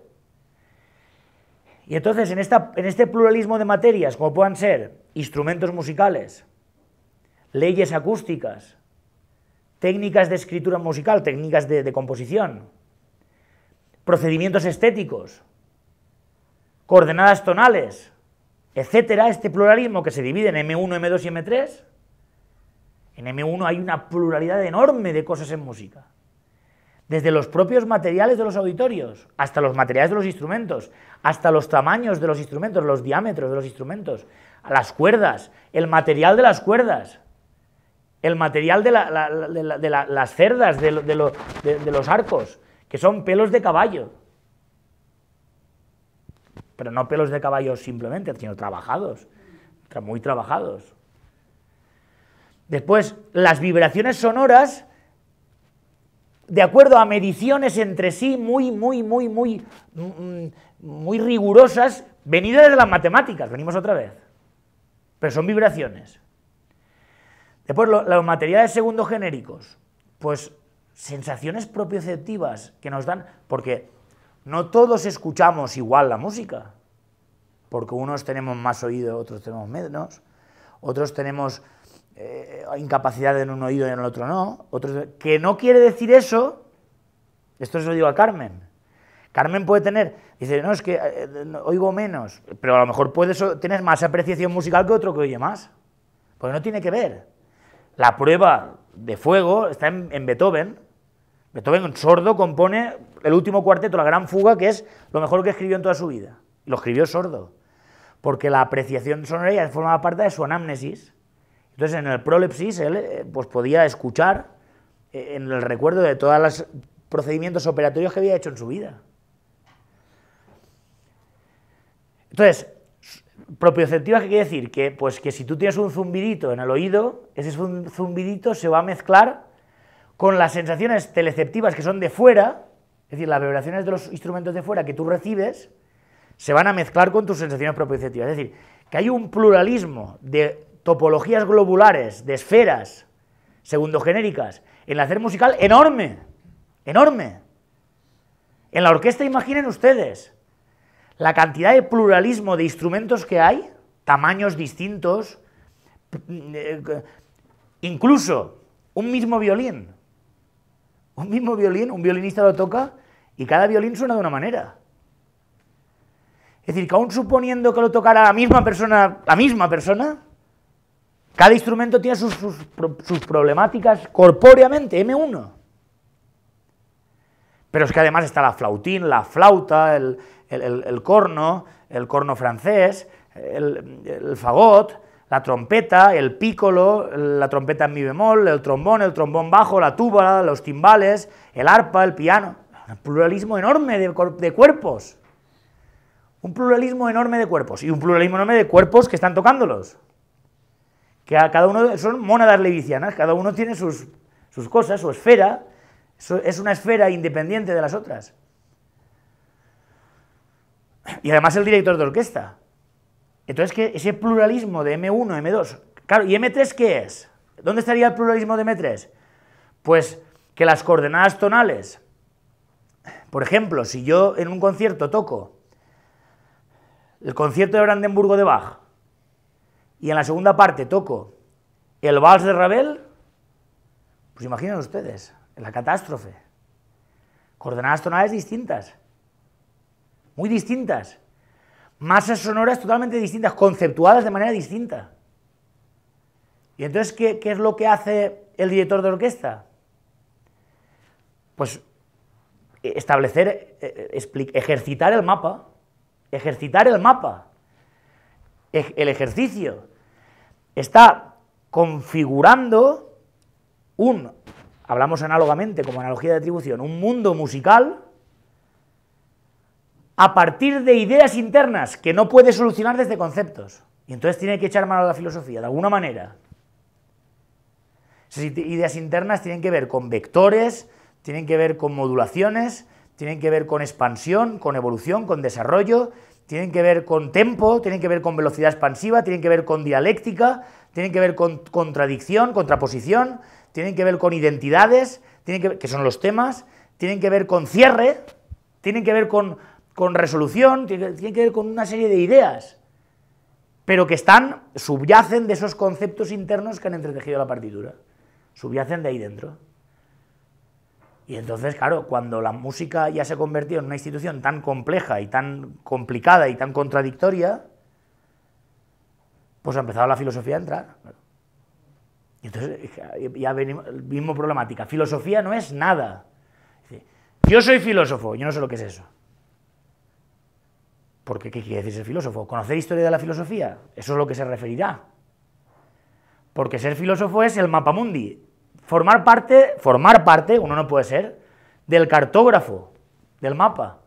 Y entonces, en, este pluralismo de materias, como puedan ser instrumentos musicales, leyes acústicas, técnicas de escritura musical, técnicas de, de composición, procedimientos estéticos, coordenadas tonales, etcétera, este pluralismo que se divide en M1, M2 y M3, en M1 hay una pluralidad enorme de cosas en música. Desde los propios materiales de los auditorios hasta los materiales de los instrumentos, hasta los tamaños de los instrumentos, los diámetros de los instrumentos, las cuerdas, el material de las cuerdas, el material de, las cerdas de, de los arcos, que son pelos de caballo. Pero no pelos de caballo simplemente, sino trabajados, muy trabajados. Después, las vibraciones sonoras de acuerdo a mediciones entre sí muy, muy, muy, muy, mm, muy rigurosas, venidas de las matemáticas, venimos otra vez. Pero son vibraciones. Después, los materiales segundo genéricos, pues sensaciones propioceptivas que nos dan, porque no todos escuchamos igual la música, porque unos tenemos más oído, otros tenemos menos, otros tenemos eh, eh, incapacidad en un oído y en el otro no. que no quiere decir eso, esto se lo digo a Carmen. Carmen puede tener, dice, no, es que eh, oigo menos, pero a lo mejor puedes tienes más apreciación musical que otro que oye más. Porque no tiene que ver. La prueba de fuego está en, Beethoven. Beethoven, un sordo, compone el último cuarteto, la gran fuga, que es lo mejor que escribió en toda su vida. lo escribió sordo. Porque la apreciación sonora ya forma parte de su anamnesis. Entonces, en el prolepsis, él eh, pues, podía escuchar eh, en el recuerdo de todos los procedimientos operatorios que había hecho en su vida. Entonces, propioceptiva, ¿qué quiere decir? Que, pues, que si tú tienes un zumbidito en el oído, ese zumbidito se va a mezclar con las sensaciones teleceptivas que son de fuera, es decir, las vibraciones de los instrumentos de fuera que tú recibes, se van a mezclar con tus sensaciones propioceptivas. Es decir, que hay un pluralismo de topologías globulares de esferas segundogenéricas en la hacer musical enorme, enorme. En la orquesta imaginen ustedes la cantidad de pluralismo de instrumentos que hay, tamaños distintos, eh, incluso un mismo violín. Un mismo violín, un violinista lo toca y cada violín suena de una manera. Es decir, que aún suponiendo que lo tocara la misma persona, la misma persona, cada instrumento tiene sus, problemáticas corpóreamente, M1. Pero es que además está la flautín, la flauta, el, corno, el corno francés, el, fagot, la trompeta, el pícolo, la trompeta en mi bemol, el trombón, el trombón bajo, la tuba, los timbales, el arpa, el piano. Un pluralismo enorme de, de cuerpos. Un pluralismo enorme de cuerpos. Y un pluralismo enorme de cuerpos que están tocándolos que cada uno son mónadas levicianas, cada uno tiene sus, cosas, su esfera, es una esfera independiente de las otras. Y además el director de orquesta. Entonces, que ese pluralismo de M1, M2, claro, ¿y M3 qué es? ¿Dónde estaría el pluralismo de M3? Pues que las coordenadas tonales, por ejemplo, si yo en un concierto toco el concierto de Brandenburgo de Bach, y en la segunda parte toco el vals de Ravel, pues imaginen ustedes, la catástrofe. Coordenadas tonales distintas, muy distintas, masas sonoras totalmente distintas, conceptuadas de manera distinta. Y entonces, ¿qué, qué es lo que hace el director de orquesta? Pues eh, establecer, eh, eh, ejercitar el mapa, ejercitar el mapa el ejercicio está configurando un, hablamos análogamente como analogía de atribución, un mundo musical a partir de ideas internas que no puede solucionar desde conceptos. Y entonces tiene que echar mano a la filosofía, de alguna manera. Esas ideas internas tienen que ver con vectores, tienen que ver con modulaciones, tienen que ver con expansión, con evolución, con desarrollo, tienen que ver con tempo, tienen que ver con velocidad expansiva, tienen que ver con dialéctica, tienen que ver con contradicción, contraposición, tienen que ver con identidades, tienen que, que son los temas, tienen que ver con cierre, tienen que ver con, con resolución, tienen que, que ver con una serie de ideas, pero que están, subyacen de esos conceptos internos que han entretejido la partitura, subyacen de ahí dentro. Y entonces, claro, cuando la música ya se convirtió en una institución tan compleja y tan complicada y tan contradictoria, pues ha empezado la filosofía a entrar. Y entonces ya venimos, mismo problemática. Filosofía no es nada. Yo soy filósofo, yo no sé lo que es eso. Porque, ¿qué quiere decir ser filósofo? ¿Conocer historia de la filosofía? Eso es lo que se referirá. Porque ser filósofo es el mapamundi, Formar parte, formar parte, uno no puede ser, del cartógrafo, del mapa.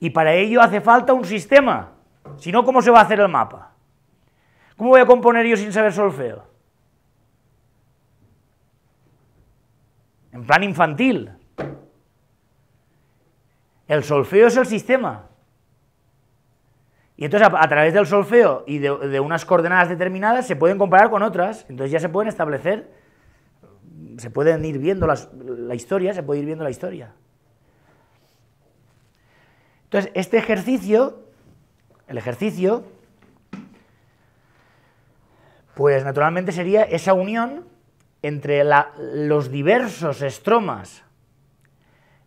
Y para ello hace falta un sistema. Si no, ¿cómo se va a hacer el mapa? ¿Cómo voy a componer yo sin saber solfeo? En plan infantil. El solfeo es el sistema. Y entonces a, través del solfeo y de unas coordenadas determinadas se pueden comparar con otras. Entonces ya se pueden establecer se pueden ir viendo la historia, se puede ir viendo la historia. Entonces, este ejercicio, el ejercicio, pues naturalmente sería esa unión entre los diversos estromas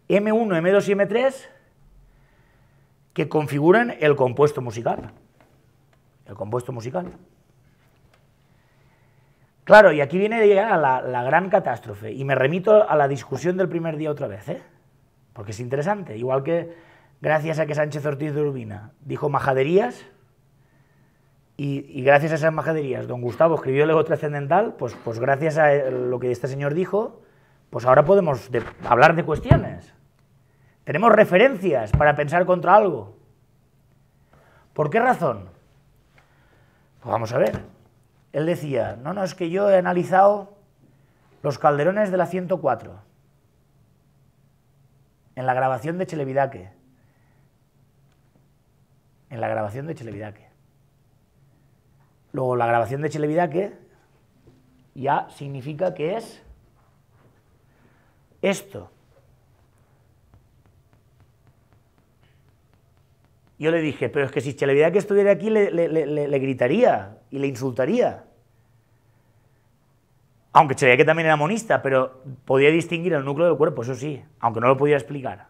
M1, M2 y M3 que configuran el compuesto musical. El compuesto musical. Claro, y aquí viene ya la, gran catástrofe. Y me remito a la discusión del primer día otra vez, ¿eh? porque es interesante. Igual que gracias a que Sánchez Ortiz de Urbina dijo majaderías, y, gracias a esas majaderías, don Gustavo escribió el ego trascendental, pues, pues gracias a lo que este señor dijo, pues ahora podemos hablar de cuestiones. Tenemos referencias para pensar contra algo. ¿Por qué razón? Pues vamos a ver. Él decía, no, no, es que yo he analizado los calderones de la 104 en la grabación de Chelevidaque. En la grabación de Chelevidaque. Luego, la grabación de Chelevidaque ya significa que es esto. Yo le dije, pero es que si Chelevidaque estuviera aquí le, le gritaría, y le insultaría. Aunque se que también era monista, pero podía distinguir el núcleo del cuerpo, eso sí, aunque no lo podía explicar.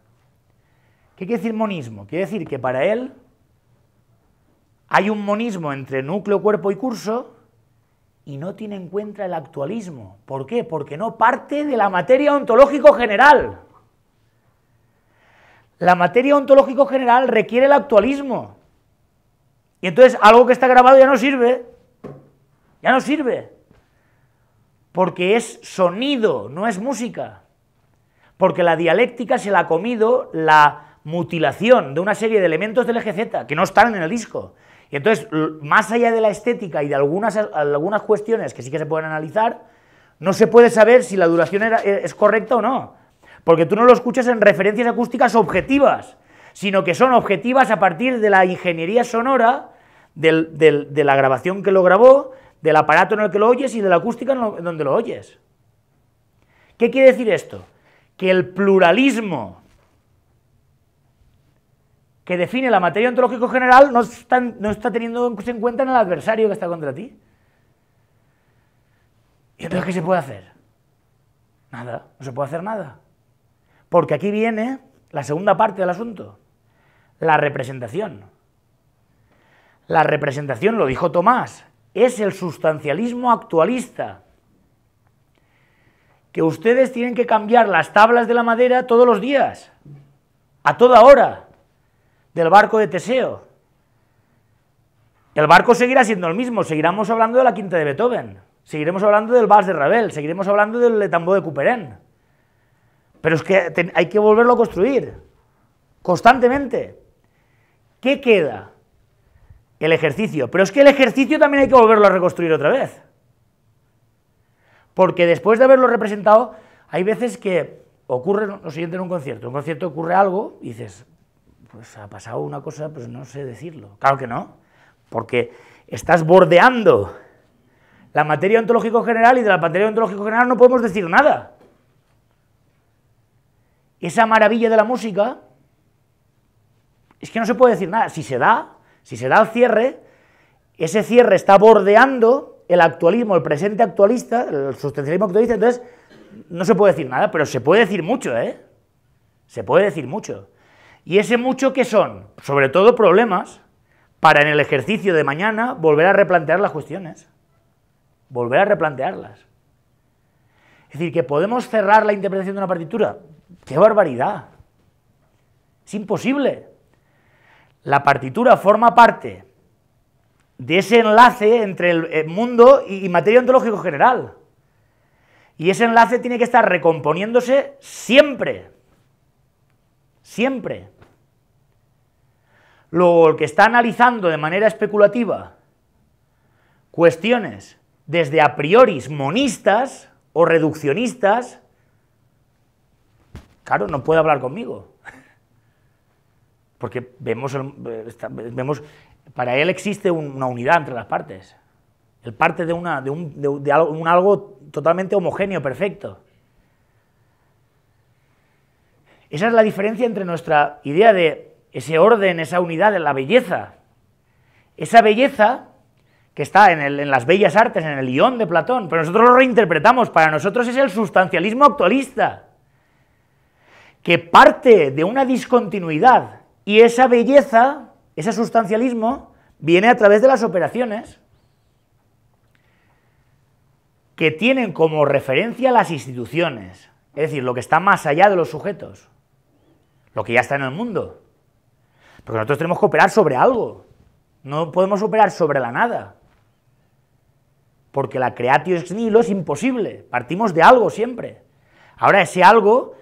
¿Qué quiere decir monismo? Quiere decir que para él hay un monismo entre núcleo, cuerpo y curso y no tiene en cuenta el actualismo. ¿Por qué? Porque no parte de la materia ontológico general. La materia ontológico general requiere el actualismo. Y entonces algo que está grabado ya no sirve. Ya no sirve. Porque es sonido, no es música. Porque la dialéctica se la ha comido la mutilación de una serie de elementos del eje Z, que no están en el disco. Y entonces, más allá de la estética y de algunas, algunas cuestiones que sí que se pueden analizar, no se puede saber si la duración e, es correcta o no. Porque tú no lo escuchas en referencias acústicas objetivas, sino que son objetivas a partir de la ingeniería sonora de la grabación que lo grabó del aparato en el que lo oyes y de la acústica en, donde lo oyes. ¿Qué quiere decir esto? Que el pluralismo que define la materia ontológica general no está, no está teniendo en cuenta en el adversario que está contra ti. ¿Y entonces qué se puede hacer? Nada, no se puede hacer nada. Porque aquí viene la segunda parte del asunto, la representación. La representación, lo dijo Tomás, es el sustancialismo actualista, que ustedes tienen que cambiar las tablas de la madera todos los días, a toda hora, del barco de Teseo. El barco seguirá siendo el mismo, seguiremos hablando de la quinta de Beethoven, seguiremos hablando del vals de Ravel, seguiremos hablando del tambo de Couperin. Pero es que hay que volverlo a construir, constantemente. ¿Qué queda? el ejercicio. Pero es que el ejercicio también hay que volverlo a reconstruir otra vez. Porque después de haberlo representado, hay veces que ocurre lo siguiente en un concierto. En un concierto ocurre algo y dices, pues ha pasado una cosa, pues no sé decirlo. Claro que no, porque estás bordeando la materia ontológico general y de la materia ontológico general no podemos decir nada. Esa maravilla de la música es que no se puede decir nada. Si se da, si se da el cierre, ese cierre está bordeando el actualismo, el presente actualista, el sustancialismo actualista, entonces no se puede decir nada, pero se puede decir mucho, ¿eh? Se puede decir mucho. ¿Y ese mucho que son? Sobre todo problemas para en el ejercicio de mañana volver a replantear las cuestiones. Volver a replantearlas. Es decir, que podemos cerrar la interpretación de una partitura. ¡Qué barbaridad! Es imposible. La partitura forma parte de ese enlace entre el mundo y materia ontológico general. Y ese enlace tiene que estar recomponiéndose siempre. Siempre. Luego, el que está analizando de manera especulativa cuestiones desde a priori monistas o reduccionistas, claro, no puede hablar conmigo porque vemos, eh, vemos para él existe una unidad entre las partes. Él parte de, una, un, algo, un totalmente homogéneo, perfecto. Esa es la diferencia entre nuestra idea de ese orden, esa unidad, de la belleza. Esa belleza que está en, en, las bellas artes, en el guión de Platón, pero nosotros lo reinterpretamos, para nosotros es el sustancialismo actualista, que parte de una discontinuidad y esa belleza, ese sustancialismo, viene a través de las operaciones que tienen como referencia las instituciones, es decir, lo que está más allá de los sujetos, lo que ya está en el mundo. Porque nosotros tenemos que operar sobre algo, no podemos operar sobre la nada, porque la creatio ex nihilo es imposible, partimos de algo siempre. Ahora ese algo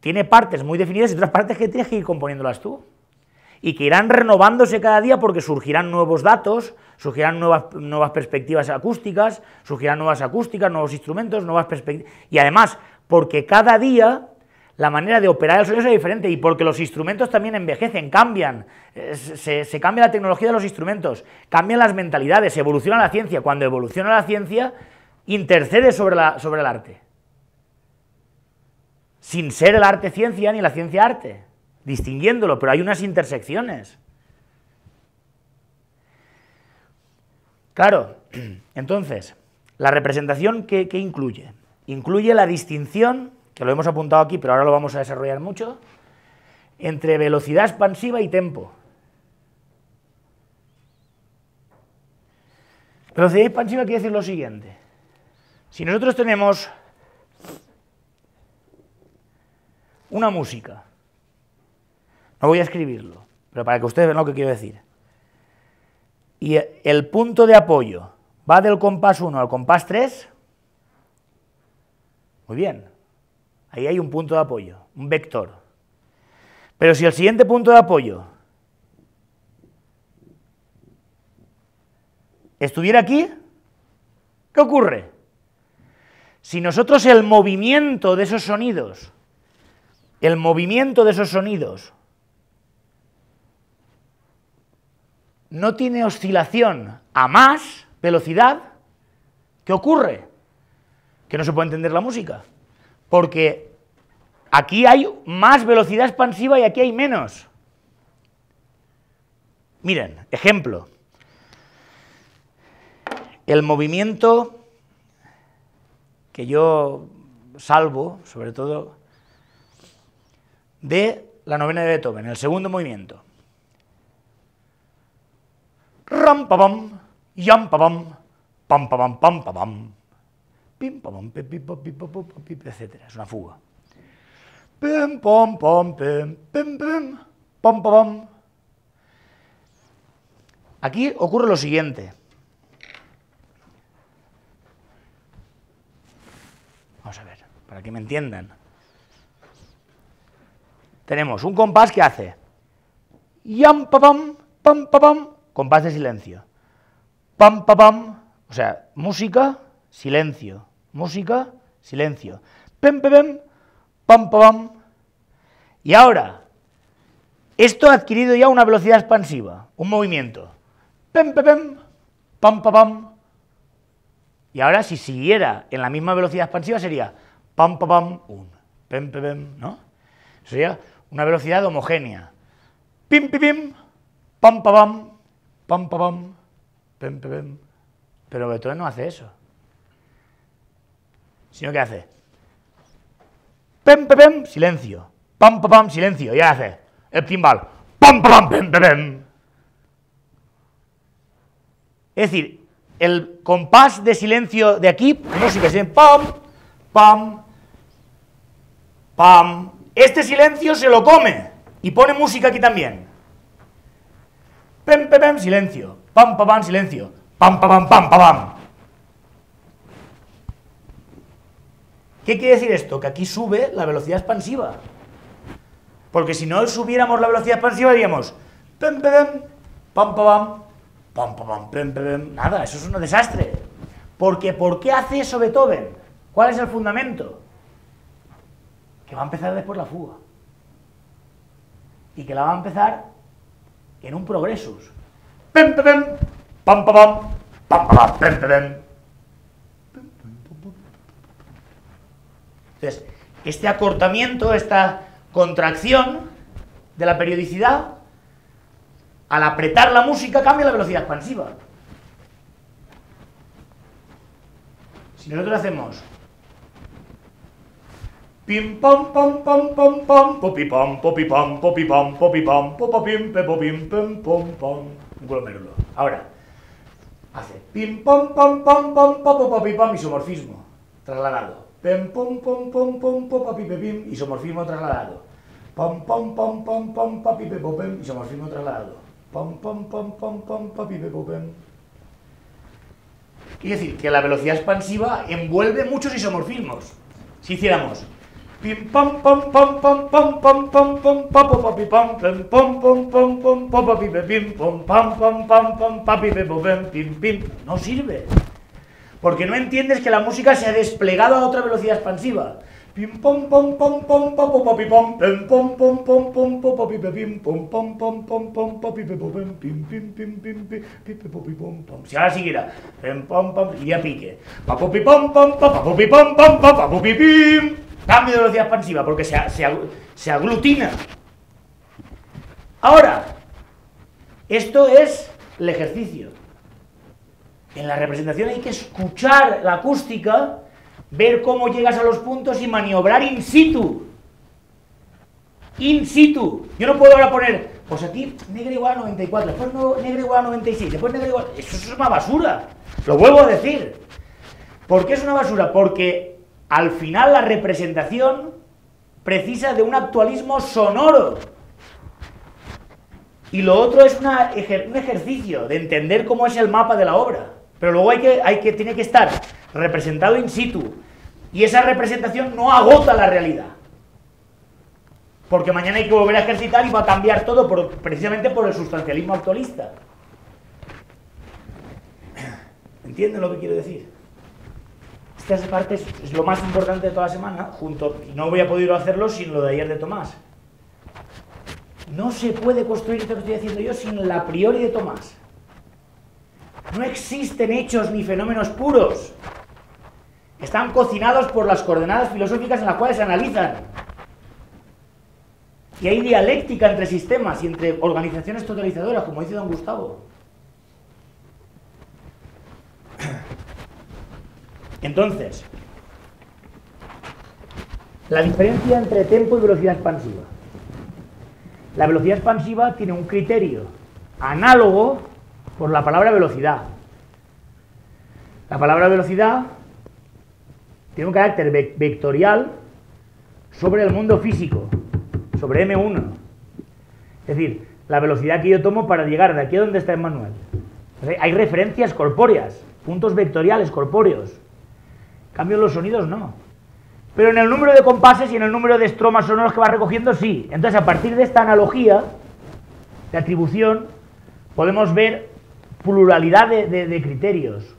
tiene partes muy definidas y otras partes que tienes que ir componiéndolas tú y que irán renovándose cada día porque surgirán nuevos datos, surgirán nuevas, nuevas perspectivas acústicas, surgirán nuevas acústicas, nuevos instrumentos, nuevas perspectivas. Y además, porque cada día la manera de operar el sonido es diferente y porque los instrumentos también envejecen, cambian, se, se, cambia la tecnología de los instrumentos, cambian las mentalidades, evoluciona la ciencia. Cuando evoluciona la ciencia, intercede sobre, la, sobre el arte. Sin ser el arte ciencia ni la ciencia arte distinguiéndolo, pero hay unas intersecciones. Claro, entonces, ¿la representación qué, incluye? Incluye la distinción, que lo hemos apuntado aquí, pero ahora lo vamos a desarrollar mucho, entre velocidad expansiva y tempo. Velocidad expansiva quiere decir lo siguiente. Si nosotros tenemos una música no voy a escribirlo, pero para que ustedes vean lo que quiero decir. Y el punto de apoyo va del compás 1 al compás 3. Muy bien. Ahí hay un punto de apoyo, un vector. Pero si el siguiente punto de apoyo estuviera aquí, ¿qué ocurre? Si nosotros el movimiento de esos sonidos, el movimiento de esos sonidos no tiene oscilación a más velocidad, ¿qué ocurre? Que no se puede entender la música, porque aquí hay más velocidad expansiva y aquí hay menos. Miren, ejemplo, el movimiento que yo salvo, sobre todo, de la novena de Beethoven, el segundo movimiento ram pam, yam pam, pam pam pam pam pim pam pim pa pam pim pam etcétera, es una fuga. Pim pam pam pim pim pim pam pam. Aquí ocurre lo siguiente. Vamos a ver, para que me entiendan. Tenemos un compás que hace yam pam pam pa, pam compás de silencio. Pam, pam, pam, o sea, música, silencio, música, silencio. Pem, pem, pam, pam, pam. Y ahora, esto ha adquirido ya una velocidad expansiva, un movimiento. Pem, pem, pam, pam, pam. Y ahora, si siguiera en la misma velocidad expansiva, sería pam, pam, pam, un, pem, pem, pem, ¿no? Sería una velocidad homogénea. Pim, pim, pim, pam, pam, pam, pam, pam, pam, pem, pem, Pero Beethoven no hace eso. Sino que hace pem, pem, pem, silencio, pam, pam, pam, silencio, y hace el timbal, pam, pam, pam, pem, pem. Es decir, el compás de silencio de aquí, música pues si que pam, pam, pam. Este silencio se lo come y pone música aquí también. Pem, pem, pem, silencio. Pam, pam, pam, silencio. Pam, pam, pam, pam, pam, pam. ¿Qué quiere decir esto? Que aquí sube la velocidad expansiva. Porque si no subiéramos la velocidad expansiva diríamos pem, pem, pam, pam, pam, pam, pam, pam, Nada, eso es un desastre. Porque ¿por qué hace eso Beethoven? ¿Cuál es el fundamento? Que va a empezar después la fuga. Y que la va a empezar en un progreso. Entonces, este acortamiento, esta contracción de la periodicidad, al apretar la música cambia la velocidad expansiva. Si nosotros hacemos Pim pam pam pam pam pam popi pam popi pam popi pam popi pam popa pim pe popim pam pam pam. Un menudo. Ahora, hace pim pam pam pam pam papo popi pam isomorfismo trasladado. Pem pam pam pam pam popa pipe pim isomorfismo trasladado. Pam pam pam pam pam papi pe popem isomorfismo trasladado. Pam pam pam pam pam papi pe popem. Quiere decir, que la velocidad expansiva envuelve muchos isomorfismos. Si hiciéramos Pim pam pam pam pim pim no sirve porque no entiendes que la música se ha desplegado a otra velocidad expansiva pim pom pom pom pom pim pim pim si ahora siguiera pom pique Cambio de velocidad expansiva, porque se, aglutina. Ahora, esto es el ejercicio. En la representación hay que escuchar la acústica, ver cómo llegas a los puntos y maniobrar in situ. In situ. Yo no puedo ahora poner, pues aquí negro igual a 94, después negro igual a 96, después negro igual... Eso es una basura. Lo vuelvo a decir. ¿Por qué es una basura? Porque al final la representación precisa de un actualismo sonoro. Y lo otro es un ejercicio de entender cómo es el mapa de la obra. Pero luego hay que, tiene que estar representado in situ. Y esa representación no agota la realidad. Porque mañana hay que volver a ejercitar y va a cambiar todo precisamente por el sustancialismo actualista. ¿Entienden lo que quiero decir? que parte es, lo más importante de toda la semana, junto, y no voy a poder hacerlo sin lo de ayer de Tomás. No se puede construir esto que estoy haciendo yo sin la priori de Tomás. No existen hechos ni fenómenos puros. Están cocinados por las coordenadas filosóficas en las cuales se analizan. Y hay dialéctica entre sistemas y entre organizaciones totalizadoras, como dice don Gustavo. Entonces, la diferencia entre tempo y velocidad expansiva. La velocidad expansiva tiene un criterio análogo por la palabra velocidad. La palabra velocidad tiene un carácter vectorial sobre el mundo físico, sobre M1. Es decir, la velocidad que yo tomo para llegar de aquí a donde está Emmanuel. Hay referencias corpóreas, puntos vectoriales corpóreos cambio los sonidos no. Pero en el número de compases y en el número de estromas sonoros que va recogiendo, sí. Entonces, a partir de esta analogía de atribución, podemos ver pluralidad de, criterios.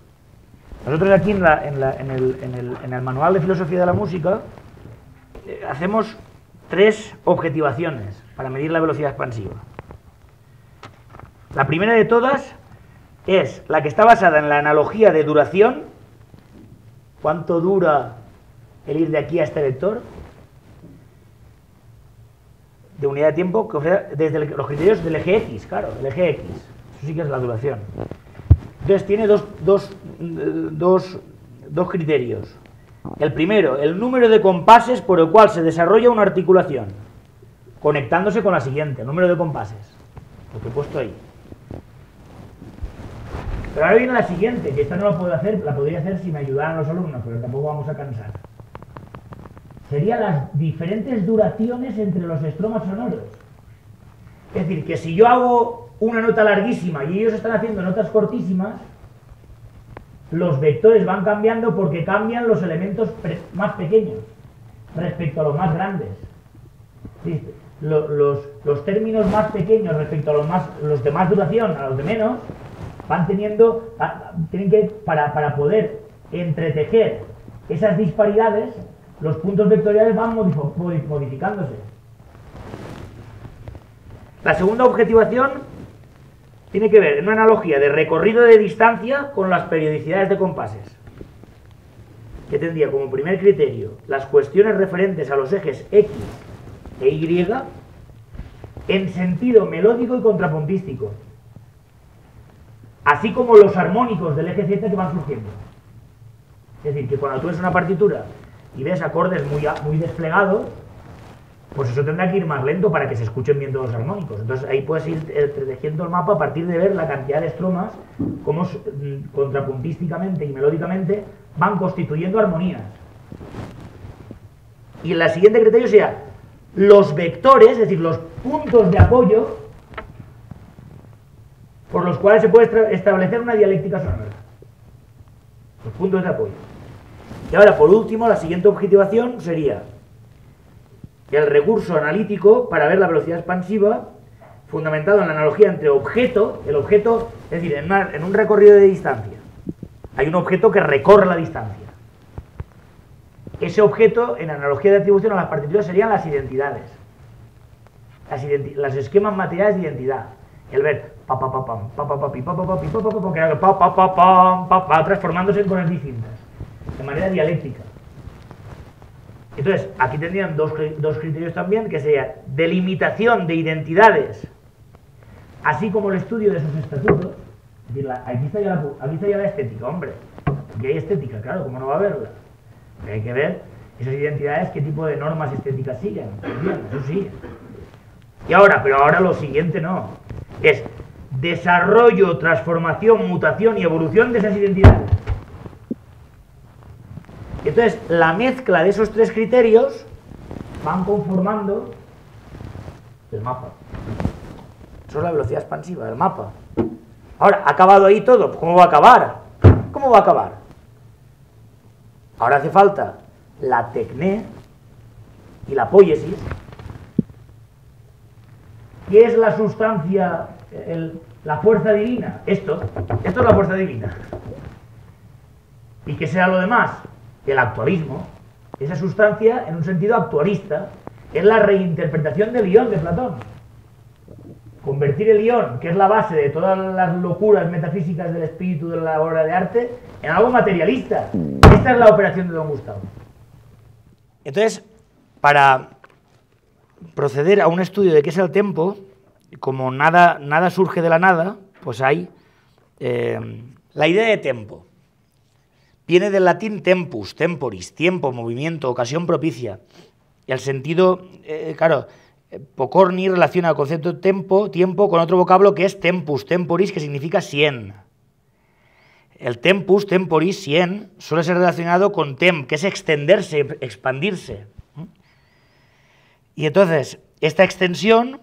Nosotros aquí en, el, manual de filosofía de la música eh, hacemos tres objetivaciones para medir la velocidad expansiva. La primera de todas es la que está basada en la analogía de duración ¿Cuánto dura el ir de aquí a este vector? De unidad de tiempo que desde los criterios del eje X, claro, el eje X. Eso sí que es la duración. Entonces tiene dos, dos, eh, dos, dos criterios. El primero, el número de compases por el cual se desarrolla una articulación, conectándose con la siguiente, el número de compases, lo que he puesto ahí. Pero ahora viene la siguiente, que esta no la puedo hacer, la podría hacer si me ayudaran los alumnos, pero tampoco vamos a cansar. Serían las diferentes duraciones entre los estromas sonoros. Es decir, que si yo hago una nota larguísima y ellos están haciendo notas cortísimas, los vectores van cambiando porque cambian los elementos más pequeños respecto a los más grandes. Los, los, términos más pequeños respecto a los, los de más duración, a los de menos, van teniendo, que, para, para poder entretejer esas disparidades, los puntos vectoriales van modificándose. La segunda objetivación tiene que ver en una analogía de recorrido de distancia con las periodicidades de compases, que tendría como primer criterio las cuestiones referentes a los ejes X e Y en sentido melódico y contrapuntístico, así como los armónicos del eje 7 que van surgiendo. Es decir, que cuando tú ves una partitura y ves acordes muy, muy desplegados, pues eso tendrá que ir más lento para que se escuchen bien todos los armónicos. Entonces ahí puedes ir eh, tejiendo el mapa a partir de ver la cantidad de estromas, cómo mm, contrapuntísticamente y melódicamente van constituyendo armonías. Y el siguiente criterio sea los vectores, es decir, los puntos de apoyo por los cuales se puede establecer una dialéctica sonora. Los puntos de apoyo. Y ahora, por último, la siguiente objetivación sería el recurso analítico para ver la velocidad expansiva, fundamentado en la analogía entre objeto, el objeto, es decir, en, un recorrido de distancia. Hay un objeto que recorre la distancia. Ese objeto, en analogía de atribución a las partituras, serían las identidades. Las los esquemas materiales de identidad. El ver transformándose en cosas distintas, de manera dialéctica. Entonces, aquí tendrían dos, dos criterios también, que sería delimitación de identidades, así como el estudio de sus estatutos. decir, aquí, está ya la, está ya la estética, hombre. Aquí hay estética, claro, ¿cómo no va a haberla? hay que ver esas identidades, qué tipo de normas estéticas siguen. eso sí. Y ahora, pero ahora lo siguiente no. Es desarrollo, transformación, mutación y evolución de esas identidades. Entonces, la mezcla de esos tres criterios van conformando el mapa. Eso es la velocidad expansiva del mapa. Ahora, ¿ha acabado ahí todo? Pues, ¿Cómo va a acabar? ¿Cómo va a acabar? Ahora hace falta la tecné y la poiesis. ¿Qué es la sustancia, el, la fuerza divina. Esto. Esto es la fuerza divina. ¿Y qué será lo demás? El actualismo. Esa sustancia, en un sentido actualista, es la reinterpretación del guión de Platón. Convertir el ión, que es la base de todas las locuras metafísicas del espíritu de la obra de arte, en algo materialista. Esta es la operación de Don Gustavo. Entonces, para proceder a un estudio de qué es el tiempo, como nada, nada surge de la nada, pues hay eh, la idea de tempo. Viene del latín tempus, temporis, tiempo, movimiento, ocasión propicia. Y el sentido, eh, claro, eh, Pocorni relaciona el concepto de tiempo con otro vocablo que es tempus, temporis, que significa cien. El tempus, temporis, cien, suele ser relacionado con tem, que es extenderse, expandirse. Y entonces, esta extensión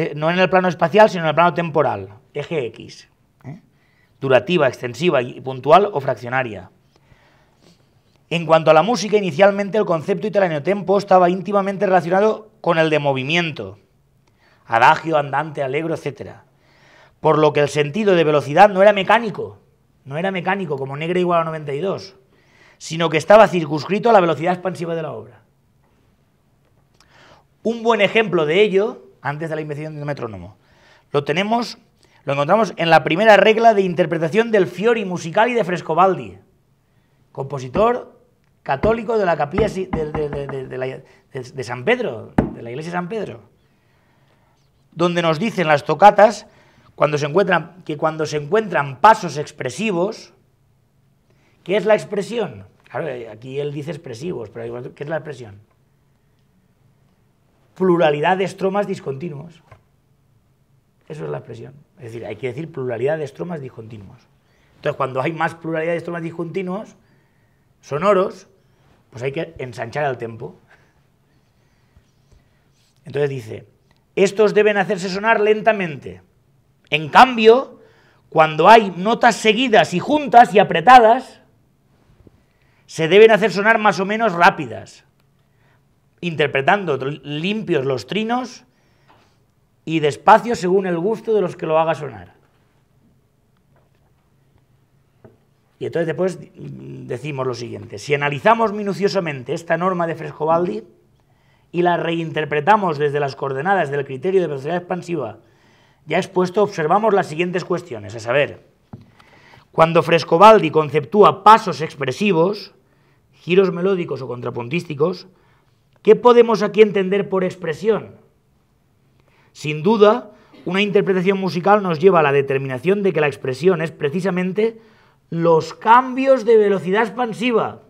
eh, no en el plano espacial, sino en el plano temporal, eje X, eh, durativa, extensiva y puntual o fraccionaria. En cuanto a la música, inicialmente el concepto italiano tempo estaba íntimamente relacionado con el de movimiento, adagio, andante, alegro, etc. Por lo que el sentido de velocidad no era mecánico, no era mecánico como negra igual a 92, sino que estaba circunscrito a la velocidad expansiva de la obra. Un buen ejemplo de ello antes de la invención del metrónomo. Lo tenemos, lo encontramos en la primera regla de interpretación del Fiori y de Frescobaldi, compositor católico de la capilla de, San Pedro, de la iglesia de San Pedro, donde nos dicen las tocatas cuando se encuentran, que cuando se encuentran pasos expresivos, ¿qué es la expresión? Claro, aquí él dice expresivos, pero ¿qué es la expresión? pluralidad de estromas discontinuos. Eso es la expresión. Es decir, hay que decir pluralidad de estromas discontinuos. Entonces, cuando hay más pluralidad de estromas discontinuos, sonoros, pues hay que ensanchar el tempo. Entonces dice, estos deben hacerse sonar lentamente. En cambio, cuando hay notas seguidas y juntas y apretadas, se deben hacer sonar más o menos rápidas interpretando limpios los trinos y despacio según el gusto de los que lo haga sonar. Y entonces después mm, decimos lo siguiente, si analizamos minuciosamente esta norma de Frescobaldi y la reinterpretamos desde las coordenadas del criterio de velocidad expansiva ya expuesto, observamos las siguientes cuestiones, a saber, cuando Frescobaldi conceptúa pasos expresivos, giros melódicos o contrapuntísticos, ¿Qué podemos aquí entender por expresión? Sin duda, una interpretación musical nos lleva a la determinación de que la expresión es precisamente los cambios de velocidad expansiva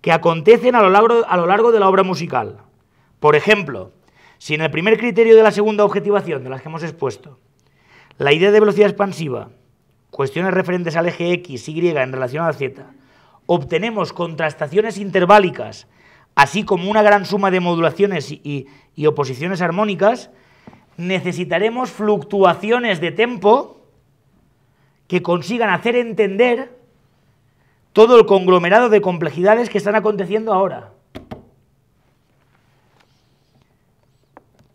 que acontecen a lo, largo, de la obra musical. Por ejemplo, si en el primer criterio de la segunda objetivación de las que hemos expuesto, la idea de velocidad expansiva, cuestiones referentes al eje X, Y en relación a la Z, obtenemos contrastaciones interválicas así como una gran suma de modulaciones y, oposiciones armónicas, necesitaremos fluctuaciones de tempo que consigan hacer entender todo el conglomerado de complejidades que están aconteciendo ahora.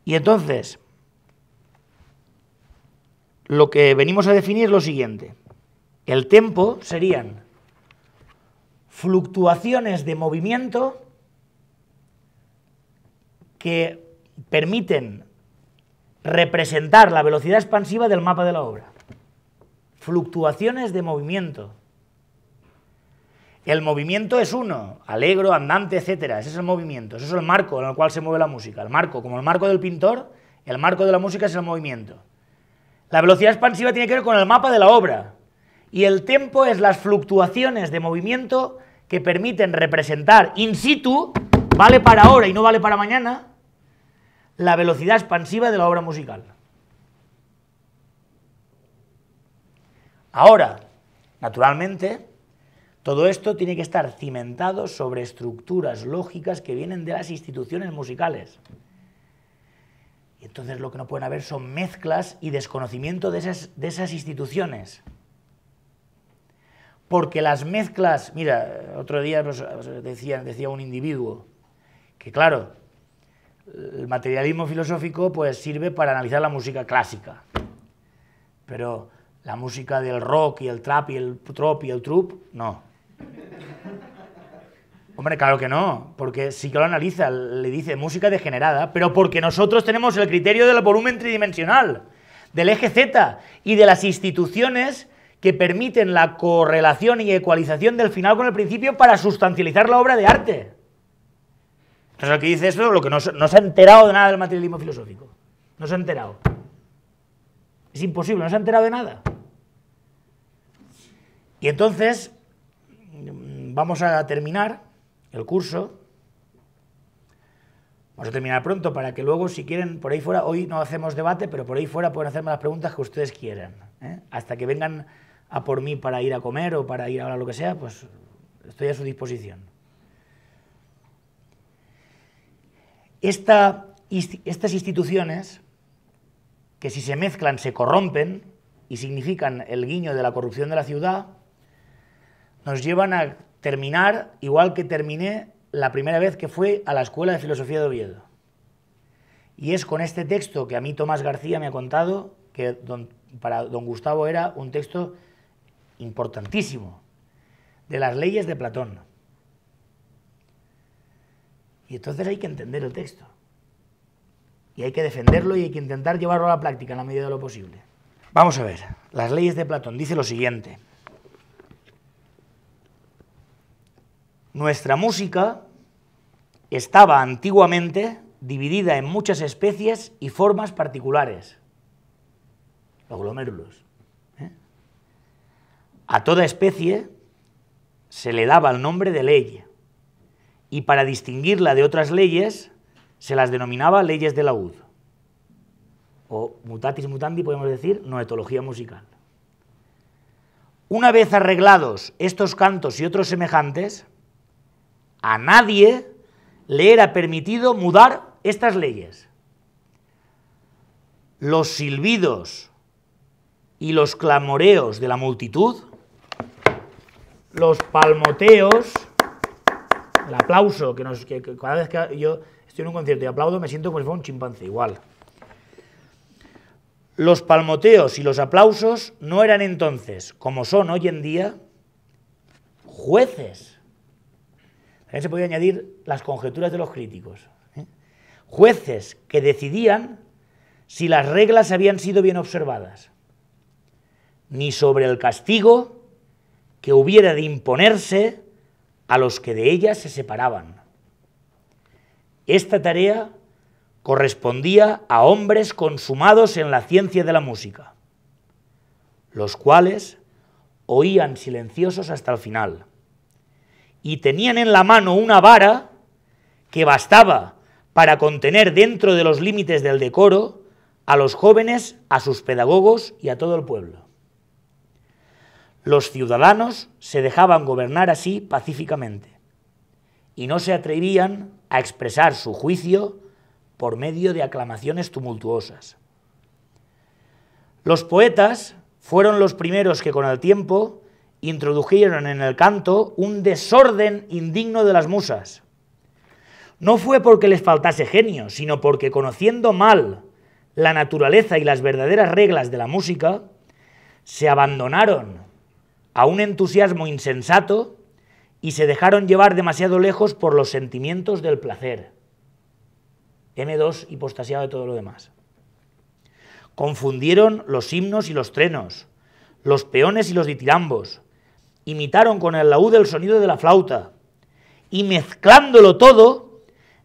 Y entonces, lo que venimos a definir es lo siguiente. El tempo serían fluctuaciones de movimiento que permiten representar la velocidad expansiva del mapa de la obra. Fluctuaciones de movimiento. El movimiento es uno, alegro, andante, etcétera. Ese es el movimiento, ese es el marco en el cual se mueve la música. El marco, como el marco del pintor, el marco de la música es el movimiento. La velocidad expansiva tiene que ver con el mapa de la obra. Y el tempo es las fluctuaciones de movimiento que permiten representar in situ, vale para ahora y no vale para mañana, la velocidad expansiva de la obra musical. Ahora, naturalmente, todo esto tiene que estar cimentado sobre estructuras lógicas que vienen de las instituciones musicales. Y entonces lo que no pueden haber son mezclas y desconocimiento de esas, instituciones. Porque las mezclas, mira, otro día decía un individuo, que claro, el materialismo filosófico pues sirve para analizar la música clásica, pero la música del rock y el trap y el trop y el trup, no. Hombre, claro que no, porque sí que lo analiza, le dice música degenerada, pero porque nosotros tenemos el criterio del volumen tridimensional, del eje Z y de las instituciones que permiten la correlación y ecualización del final con el principio para sustancializar la obra de arte. Entonces lo que dice eso, lo que no, se ha enterado de nada del materialismo filosófico. No se ha enterado. Es imposible, no se ha enterado de nada. Y entonces, mm, vamos a terminar el curso. Vamos a terminar pronto para que luego, si quieren, por ahí fuera, hoy no hacemos debate, pero por ahí fuera pueden hacerme las preguntas que ustedes quieran. ¿eh? Hasta que vengan a por mí para ir a comer o para ir a lo que sea, pues estoy a su disposición. estas instituciones, que si se mezclan se corrompen y significan el guiño de la corrupción de la ciudad, nos llevan a terminar igual que terminé la primera vez que fui a la Escuela de Filosofía de Oviedo. Y es con este texto que a mí Tomás García me ha contado, que para don Gustavo era un texto importantísimo, de las leyes de Platón. Y entonces hay que entender el texto. Y hay que defenderlo y hay que intentar llevarlo a la práctica en la medida de lo posible. Vamos a ver, las leyes de Platón dice lo siguiente. Nuestra música estaba antiguamente dividida en muchas especies y formas particulares. Los glomérulos. ¿eh? A toda especie se le daba el nombre de ley y para distinguirla de otras leyes se las denominaba leyes de la UD, o mutatis mutandi podemos decir, noetología musical. Una vez arreglados estos cantos y otros semejantes, a nadie le era permitido mudar estas leyes. Los silbidos y los clamoreos de la multitud, los palmoteos, el aplauso, que, cada vez que yo estoy en un concierto y aplaudo me siento como si fuera un chimpancé, igual. Los palmoteos y los aplausos no eran entonces, como son hoy en día, jueces. También se podía añadir las conjeturas de los críticos. ¿eh? Jueces que decidían si las reglas habían sido bien observadas, ni sobre el castigo que hubiera de imponerse a los que de ella se separaban. Esta tarea correspondía a hombres consumados en la ciencia de la música, los cuales oían silenciosos hasta el final y tenían en la mano una vara que bastaba para contener dentro de los límites del decoro a los jóvenes, a sus pedagogos y a todo el pueblo. Los ciudadanos se dejaban gobernar así pacíficamente y no se atrevían a expresar su juicio por medio de aclamaciones tumultuosas. Los poetas fueron los primeros que con el tiempo introdujeron en el canto un desorden indigno de las musas. No fue porque les faltase genio, sino porque conociendo mal la naturaleza y las verdaderas reglas de la música, se abandonaron a un entusiasmo insensato y se dejaron llevar demasiado lejos por los sentimientos del placer. M2 hipostasiado de todo lo demás. Confundieron los himnos y los trenos, los peones y los ditirambos, imitaron con el laúd el sonido de la flauta, y mezclándolo todo,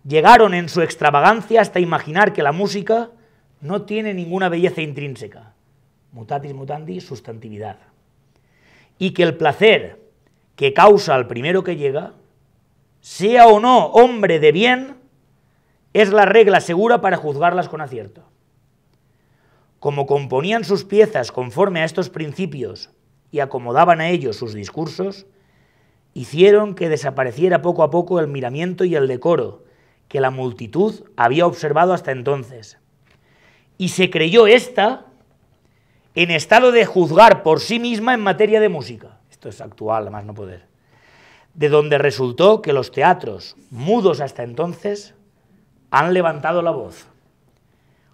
llegaron en su extravagancia hasta imaginar que la música no tiene ninguna belleza intrínseca. Mutatis mutandi, sustantividad y que el placer que causa al primero que llega, sea o no hombre de bien, es la regla segura para juzgarlas con acierto. Como componían sus piezas conforme a estos principios y acomodaban a ellos sus discursos, hicieron que desapareciera poco a poco el miramiento y el decoro que la multitud había observado hasta entonces. Y se creyó esta en estado de juzgar por sí misma en materia de música. Esto es actual, además no poder. De donde resultó que los teatros, mudos hasta entonces, han levantado la voz,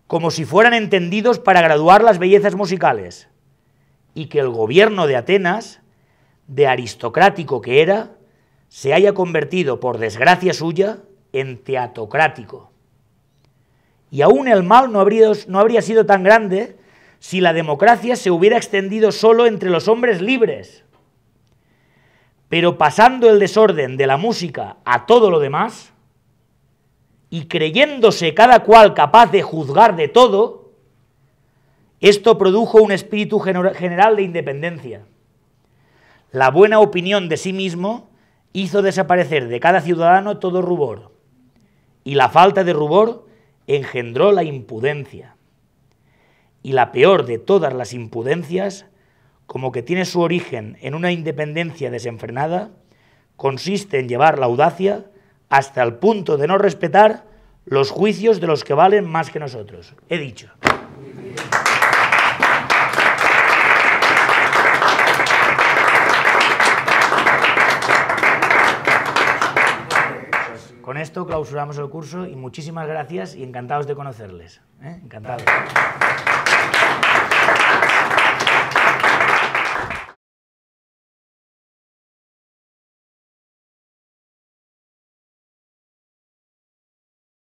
como si fueran entendidos para graduar las bellezas musicales, y que el gobierno de Atenas, de aristocrático que era, se haya convertido, por desgracia suya, en teatocrático. Y aún el mal no habría, no habría sido tan grande si la democracia se hubiera extendido solo entre los hombres libres. Pero pasando el desorden de la música a todo lo demás, y creyéndose cada cual capaz de juzgar de todo, esto produjo un espíritu general de independencia. La buena opinión de sí mismo hizo desaparecer de cada ciudadano todo rubor, y la falta de rubor engendró la impudencia y la peor de todas las impudencias, como que tiene su origen en una independencia desenfrenada, consiste en llevar la audacia hasta el punto de no respetar los juicios de los que valen más que nosotros. He dicho. Con esto clausuramos el curso y muchísimas gracias y encantados de conocerles. ¿eh? Encantados.